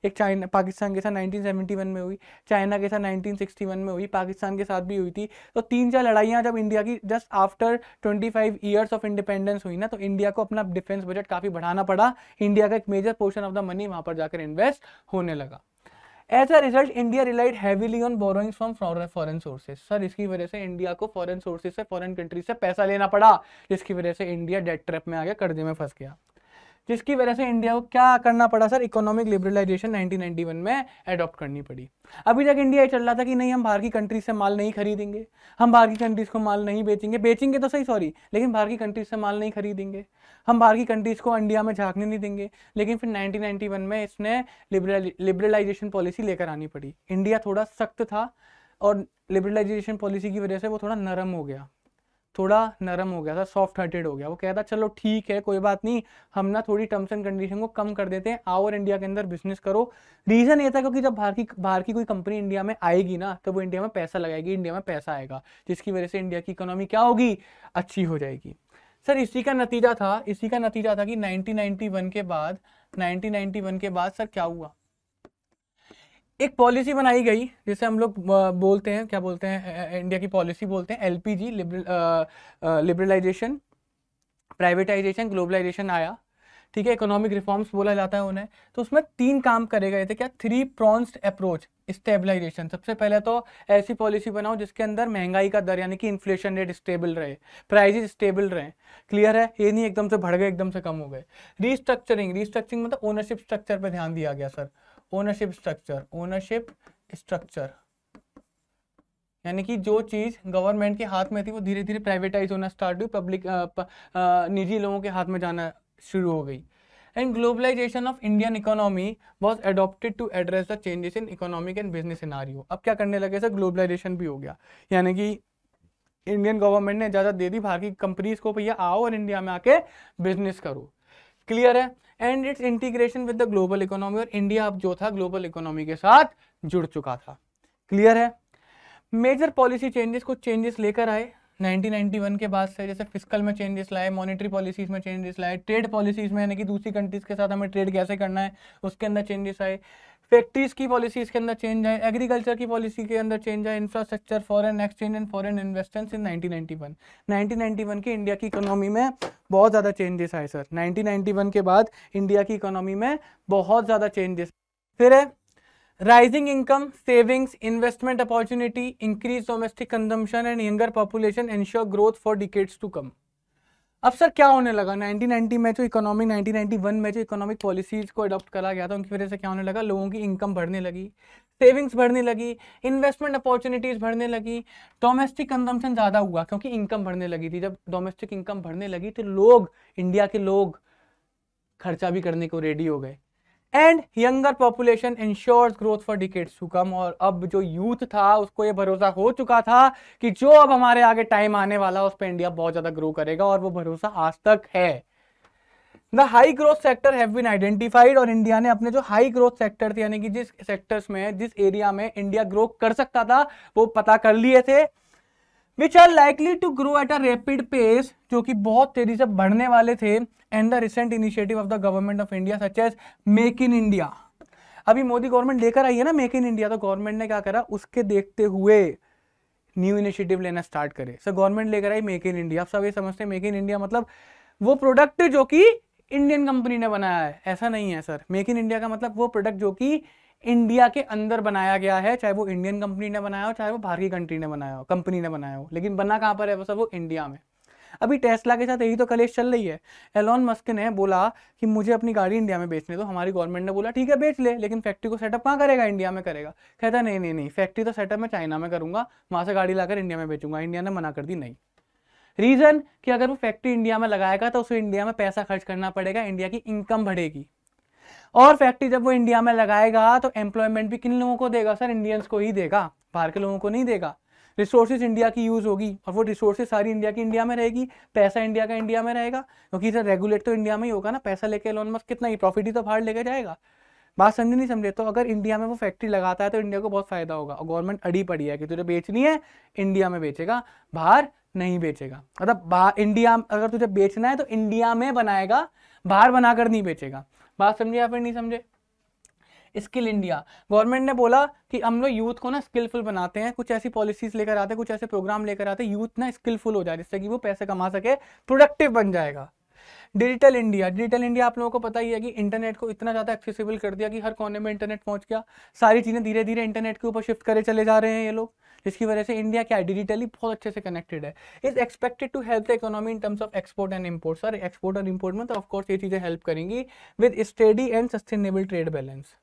एक चाइना पाकिस्तान के साथ 1971 में हुई चाइना के साथ 1961 में हुई पाकिस्तान के साथ भी हुई थी तो तीन चार लड़ाइयाँ जब इंडिया की just after 25 five years of independence हुई ना तो इंडिया को अपना डिफेंस बजट काफ़ी बढ़ाना पड़ा इंडिया का एक major portion of the money वहाँ पर जाकर इन्वेस्ट होने लगा as a result India relied heavily on borrowing from foreign sources sir इसकी वजह से इंडिया को फॉरन सोर्सेज से फॉरन कंट्री से पैसा लेना पड़ा जिसकी वजह से इंडिया डेट ट्रैप में आ गया कर्जे में फंस गया जिसकी वजह से इंडिया को क्या करना पड़ा सर इकोनॉमिक लिबरलाइजेशन 1991 में अडॉप्ट करनी पड़ी अभी तक इंडिया ये चल रहा था कि नहीं हम बाहर की कंट्रीज से माल नहीं खरीदेंगे हम बाहर की कंट्रीज़ को माल नहीं बेचेंगे बेचेंगे तो सही सॉरी लेकिन बाहर की कंट्रीज से माल नहीं खरीदेंगे हम बाहर की कंट्रीज़ को इंडिया में झाँकने नहीं देंगे लेकिन फिर नाइनटीन में इसने लिबरलाइजेशन पॉलिसी लेकर आनी पड़ी इंडिया थोड़ा सख्त था और लिबरलाइजेशन पॉलिसी की वजह से वो थोड़ा नरम हो गया थोड़ा नरम हो गया था सॉफ्ट हार्टेड हो गया वो कहता चलो ठीक है कोई बात नहीं हम ना थोड़ी टर्म्स एंड कंडीशन को कम कर देते हैं आओ और इंडिया के अंदर बिजनेस करो रीज़न ये था क्योंकि जब बाहर की बाहर की कोई कंपनी इंडिया में आएगी ना तो वो इंडिया में पैसा लगाएगी इंडिया में पैसा आएगा जिसकी वजह से इंडिया की इकोनॉमी क्या होगी अच्छी हो जाएगी सर इसी का नतीजा था इसी का नतीजा था कि नाइनटीन के बाद नाइनटीन के बाद सर क्या हुआ एक पॉलिसी बनाई गई जिसे हम लोग बोलते हैं क्या बोलते हैं इंडिया की पॉलिसी बोलते हैं एलपीजी लिबरलाइजेशन प्राइवेटाइजेशन ग्लोबलाइजेशन आया ठीक है इकोनॉमिक रिफॉर्म्स बोला जाता है उन्हें तो उसमें तीन काम करे गए थे क्या थ्री प्रॉन्स्ड अप्रोच स्टेबलाइजेशन सबसे पहले तो ऐसी पॉलिसी बनाओ जिसके अंदर महंगाई का दर यानी कि इन्फ्लेशन रेट स्टेबल रहे प्राइजेस स्टेबल रहे क्लियर है ये नहीं एकदम से बढ़ गए एकदम से कम हो गए रीस्ट्रक्चरिंग रीस्ट्रक्चरिंग मतलब ओनरशिप स्ट्रक्चर पर ध्यान दिया गया sir ownership structure ownership structure यानी कि जो चीज़ गवर्नमेंट के हाथ में थी वो धीरे धीरे प्राइवेटाइज होना स्टार्ट हुई पब्लिक निजी लोगों के हाथ में जाना शुरू हो गई and globalisation of Indian economy was adopted to address the changes in economic and business scenario अब क्या करने लगे सर ग्लोबलाइजेशन भी हो गया यानी कि इंडियन गवर्नमेंट ने इजाज़त दे दी बाहर की कंपनीज को भैया आओ और इंडिया में आके बिजनेस करो क्लियर है and its integration with the global economy और इंडिया अब जो था ग्लोबल इकोनॉमी के साथ जुड़ चुका था क्लियर है मेजर पॉलिसी चेंजेस कुछ चेंजेस लेकर आए 1991 के बाद से जैसे फिजिकल में चेंजेस लाए मॉनेटरी पॉलिसीज़ में चेंजेस लाए ट्रेड पॉलिसीज़ में यानी कि दूसरी कंट्रीज़ के साथ हमें ट्रेड कैसे करना है उसके अंदर चेंजेस आए फैक्ट्रीज की पॉलिसी के अंदर चेंज आए एग्रीकल्चर की पॉलिसी के अंदर चेंज आए infrastructure foreign exchange and foreign investments in 1991 1991 के इंडिया की इकोनॉमी में बहुत ज़्यादा चेंजेस आए सर 1991 के बाद इंडिया की इकोनॉमी में बहुत ज़्यादा चेंजेस फिर है rising income savings investment opportunity increase domestic consumption and younger population ensure growth for decades to come अब सर क्या होने लगा 1990 में जो इकोनॉमिक 1991 में जो इकोनॉमिक पॉलिसीज़ को अडॉप्ट करा गया था उनकी वजह से क्या होने लगा लोगों की इनकम बढ़ने लगी सेविंग्स बढ़ने लगी इन्वेस्टमेंट अपॉर्चुनिटीज़ बढ़ने लगी डोमेस्टिक कंजम्पशन ज़्यादा हुआ क्योंकि इनकम बढ़ने लगी थी जब डोमेस्टिक इनकम बढ़ने लगी तो लोग इंडिया के लोग खर्चा भी करने को रेडी हो गए and younger population ensures growth for decades to come और अब जो यूथ था उसको ये भरोसा हो चुका था कि जो अब हमारे आगे टाइम आने वाला उस पर इंडिया बहुत ज़्यादा ग्रो करेगा और वो भरोसा आज तक है the high growth sector have been identified और इंडिया ने अपने जो हाई ग्रोथ सेक्टर थे यानी कि जिस सेक्टर्स में जिस एरिया में इंडिया ग्रो कर सकता था वो पता कर लिए थे which are likely to grow at a rapid pace जो कि बहुत तेजी से बढ़ने वाले थे and the recent initiative of the government of India such as make in India अभी मोदी गवर्नमेंट लेकर आई है ना मेक इन इंडिया तो गवर्नमेंट ने क्या करा उसके देखते हुए न्यू इनिशिएटिव लेना स्टार्ट करे सर गवर्नमेंट लेकर आई मेक इन इंडिया आप सब ये समझते हैं मेक इन इंडिया मतलब वो प्रोडक्ट जो कि इंडियन कंपनी ने बनाया है ऐसा नहीं है सर मेक इन इंडिया का मतलब वो प्रोडक्ट जो कि इंडिया के अंदर बनाया गया है चाहे वो इंडियन कंपनी ने बनाया हो चाहे वो बाहर की कंट्री ने बनाया हो कंपनी ने बनाया हो लेकिन बना कहाँ पर है वो सब वो इंडिया में अभी टेस्ला के साथ यही तो कलेश चल रही है एलॉन मस्क ने बोला कि मुझे अपनी गाड़ी इंडिया में बेचने तो हमारी गवर्नमेंट ने बोला ठीक है बेच ले लेकिन फैक्ट्री को सेटअप कहाँ करेगा इंडिया में करेगा कहता नहीं नहीं नहीं फैक्ट्री तो सेटअप मैं चाइना में करूंगा वहां से गाड़ी लाकर इंडिया में बेचूंगा इंडिया ने मना कर दी नहीं रीज़न कि अगर वो फैक्ट्री इंडिया में लगाएगा तो उसे इंडिया में पैसा खर्च करना पड़ेगा इंडिया की इनकम बढ़ेगी और फैक्ट्री जब वो इंडिया में लगाएगा तो एम्प्लॉयमेंट भी किन लोगों को देगा सर इंडियंस को ही देगा बाहर के लोगों को नहीं देगा रिसोर्सेज इंडिया की यूज़ होगी और वो रिसोर्सेज सारी इंडिया की इंडिया में रहेगी पैसा इंडिया का इंडिया में रहेगा क्योंकि सर रेगुलेट तो इंडिया में ही होगा ना पैसा लेके लोन मस्क कितना ही प्रॉफिट ही तो बाहर लेके जाएगा बात समझ नहीं समझे तो अगर इंडिया में वो फैक्ट्री लगाता है तो इंडिया को बहुत फायदा होगा और गवर्नमेंट अड़ी पड़ी है कि तुझे बेचनी है इंडिया में बेचेगा बाहर नहीं बेचेगा मतलब इंडिया अगर तुझे बेचना है तो इंडिया में बनाएगा बाहर बनाकर नहीं बेचेगा बात समझे या फिर नहीं समझे स्किल इंडिया गवर्नमेंट ने बोला कि हम लोग यूथ को ना स्किलफुल बनाते हैं कुछ ऐसी पॉलिसीज लेकर आते हैं कुछ ऐसे प्रोग्राम लेकर आते हैं यूथ ना स्किलफुल हो जाए जिससे कि वो पैसे कमा सके प्रोडक्टिव बन जाएगा डिजिटल इंडिया डिजिटल इंडिया आप लोगों को पता ही है कि इंटरनेट को इतना ज़्यादा एक्सेसिबल कर दिया कि हर कोने में इंटरनेट पहुंच गया सारी चीज़ें धीरे धीरे इंटरनेट के ऊपर शिफ्ट करे चले जा रहे हैं ये लोग जिसकी वजह से इंडिया क्या है डिजिटली बहुत अच्छे से कनेक्टेड है is expected to help the economy in terms of export and import sir export और इम्पोर्ट में तो ऑफकोर्स ये चीज़ें हेल्प करेंगी with steady and sustainable trade balance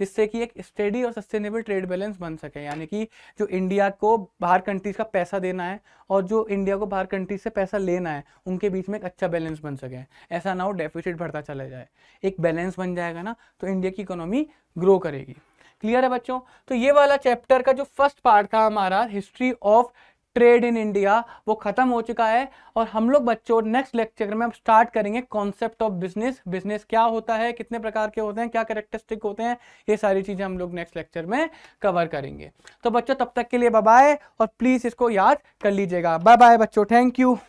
जिससे कि एक स्टेडी और सस्टेनेबल ट्रेड बैलेंस बन सके यानी कि जो इंडिया को बाहर कंट्रीज का पैसा देना है और जो इंडिया को बाहर कंट्रीज से पैसा लेना है उनके बीच में एक अच्छा बैलेंस बन सके ऐसा ना हो डेफिसिट बढ़ता चला जाए एक बैलेंस बन जाएगा ना तो इंडिया की इकोनॉमी ग्रो करेगी क्लियर है बच्चों तो ये वाला चैप्टर का जो फर्स्ट पार्ट था हमारा history of trade in India वो खत्म हो चुका है और हम लोग बच्चों नेक्स्ट लेक्चर में हम स्टार्ट करेंगे कॉन्सेप्ट ऑफ बिजनेस बिजनेस क्या होता है कितने प्रकार के होते हैं क्या करेक्टरिस्टिक होते हैं ये सारी चीज़ें हम लोग नेक्स्ट लेक्चर में कवर करेंगे तो बच्चों तब तक के लिए बाय और प्लीज़ इसको याद कर लीजिएगा बाय बाय बच्चों थैंक यू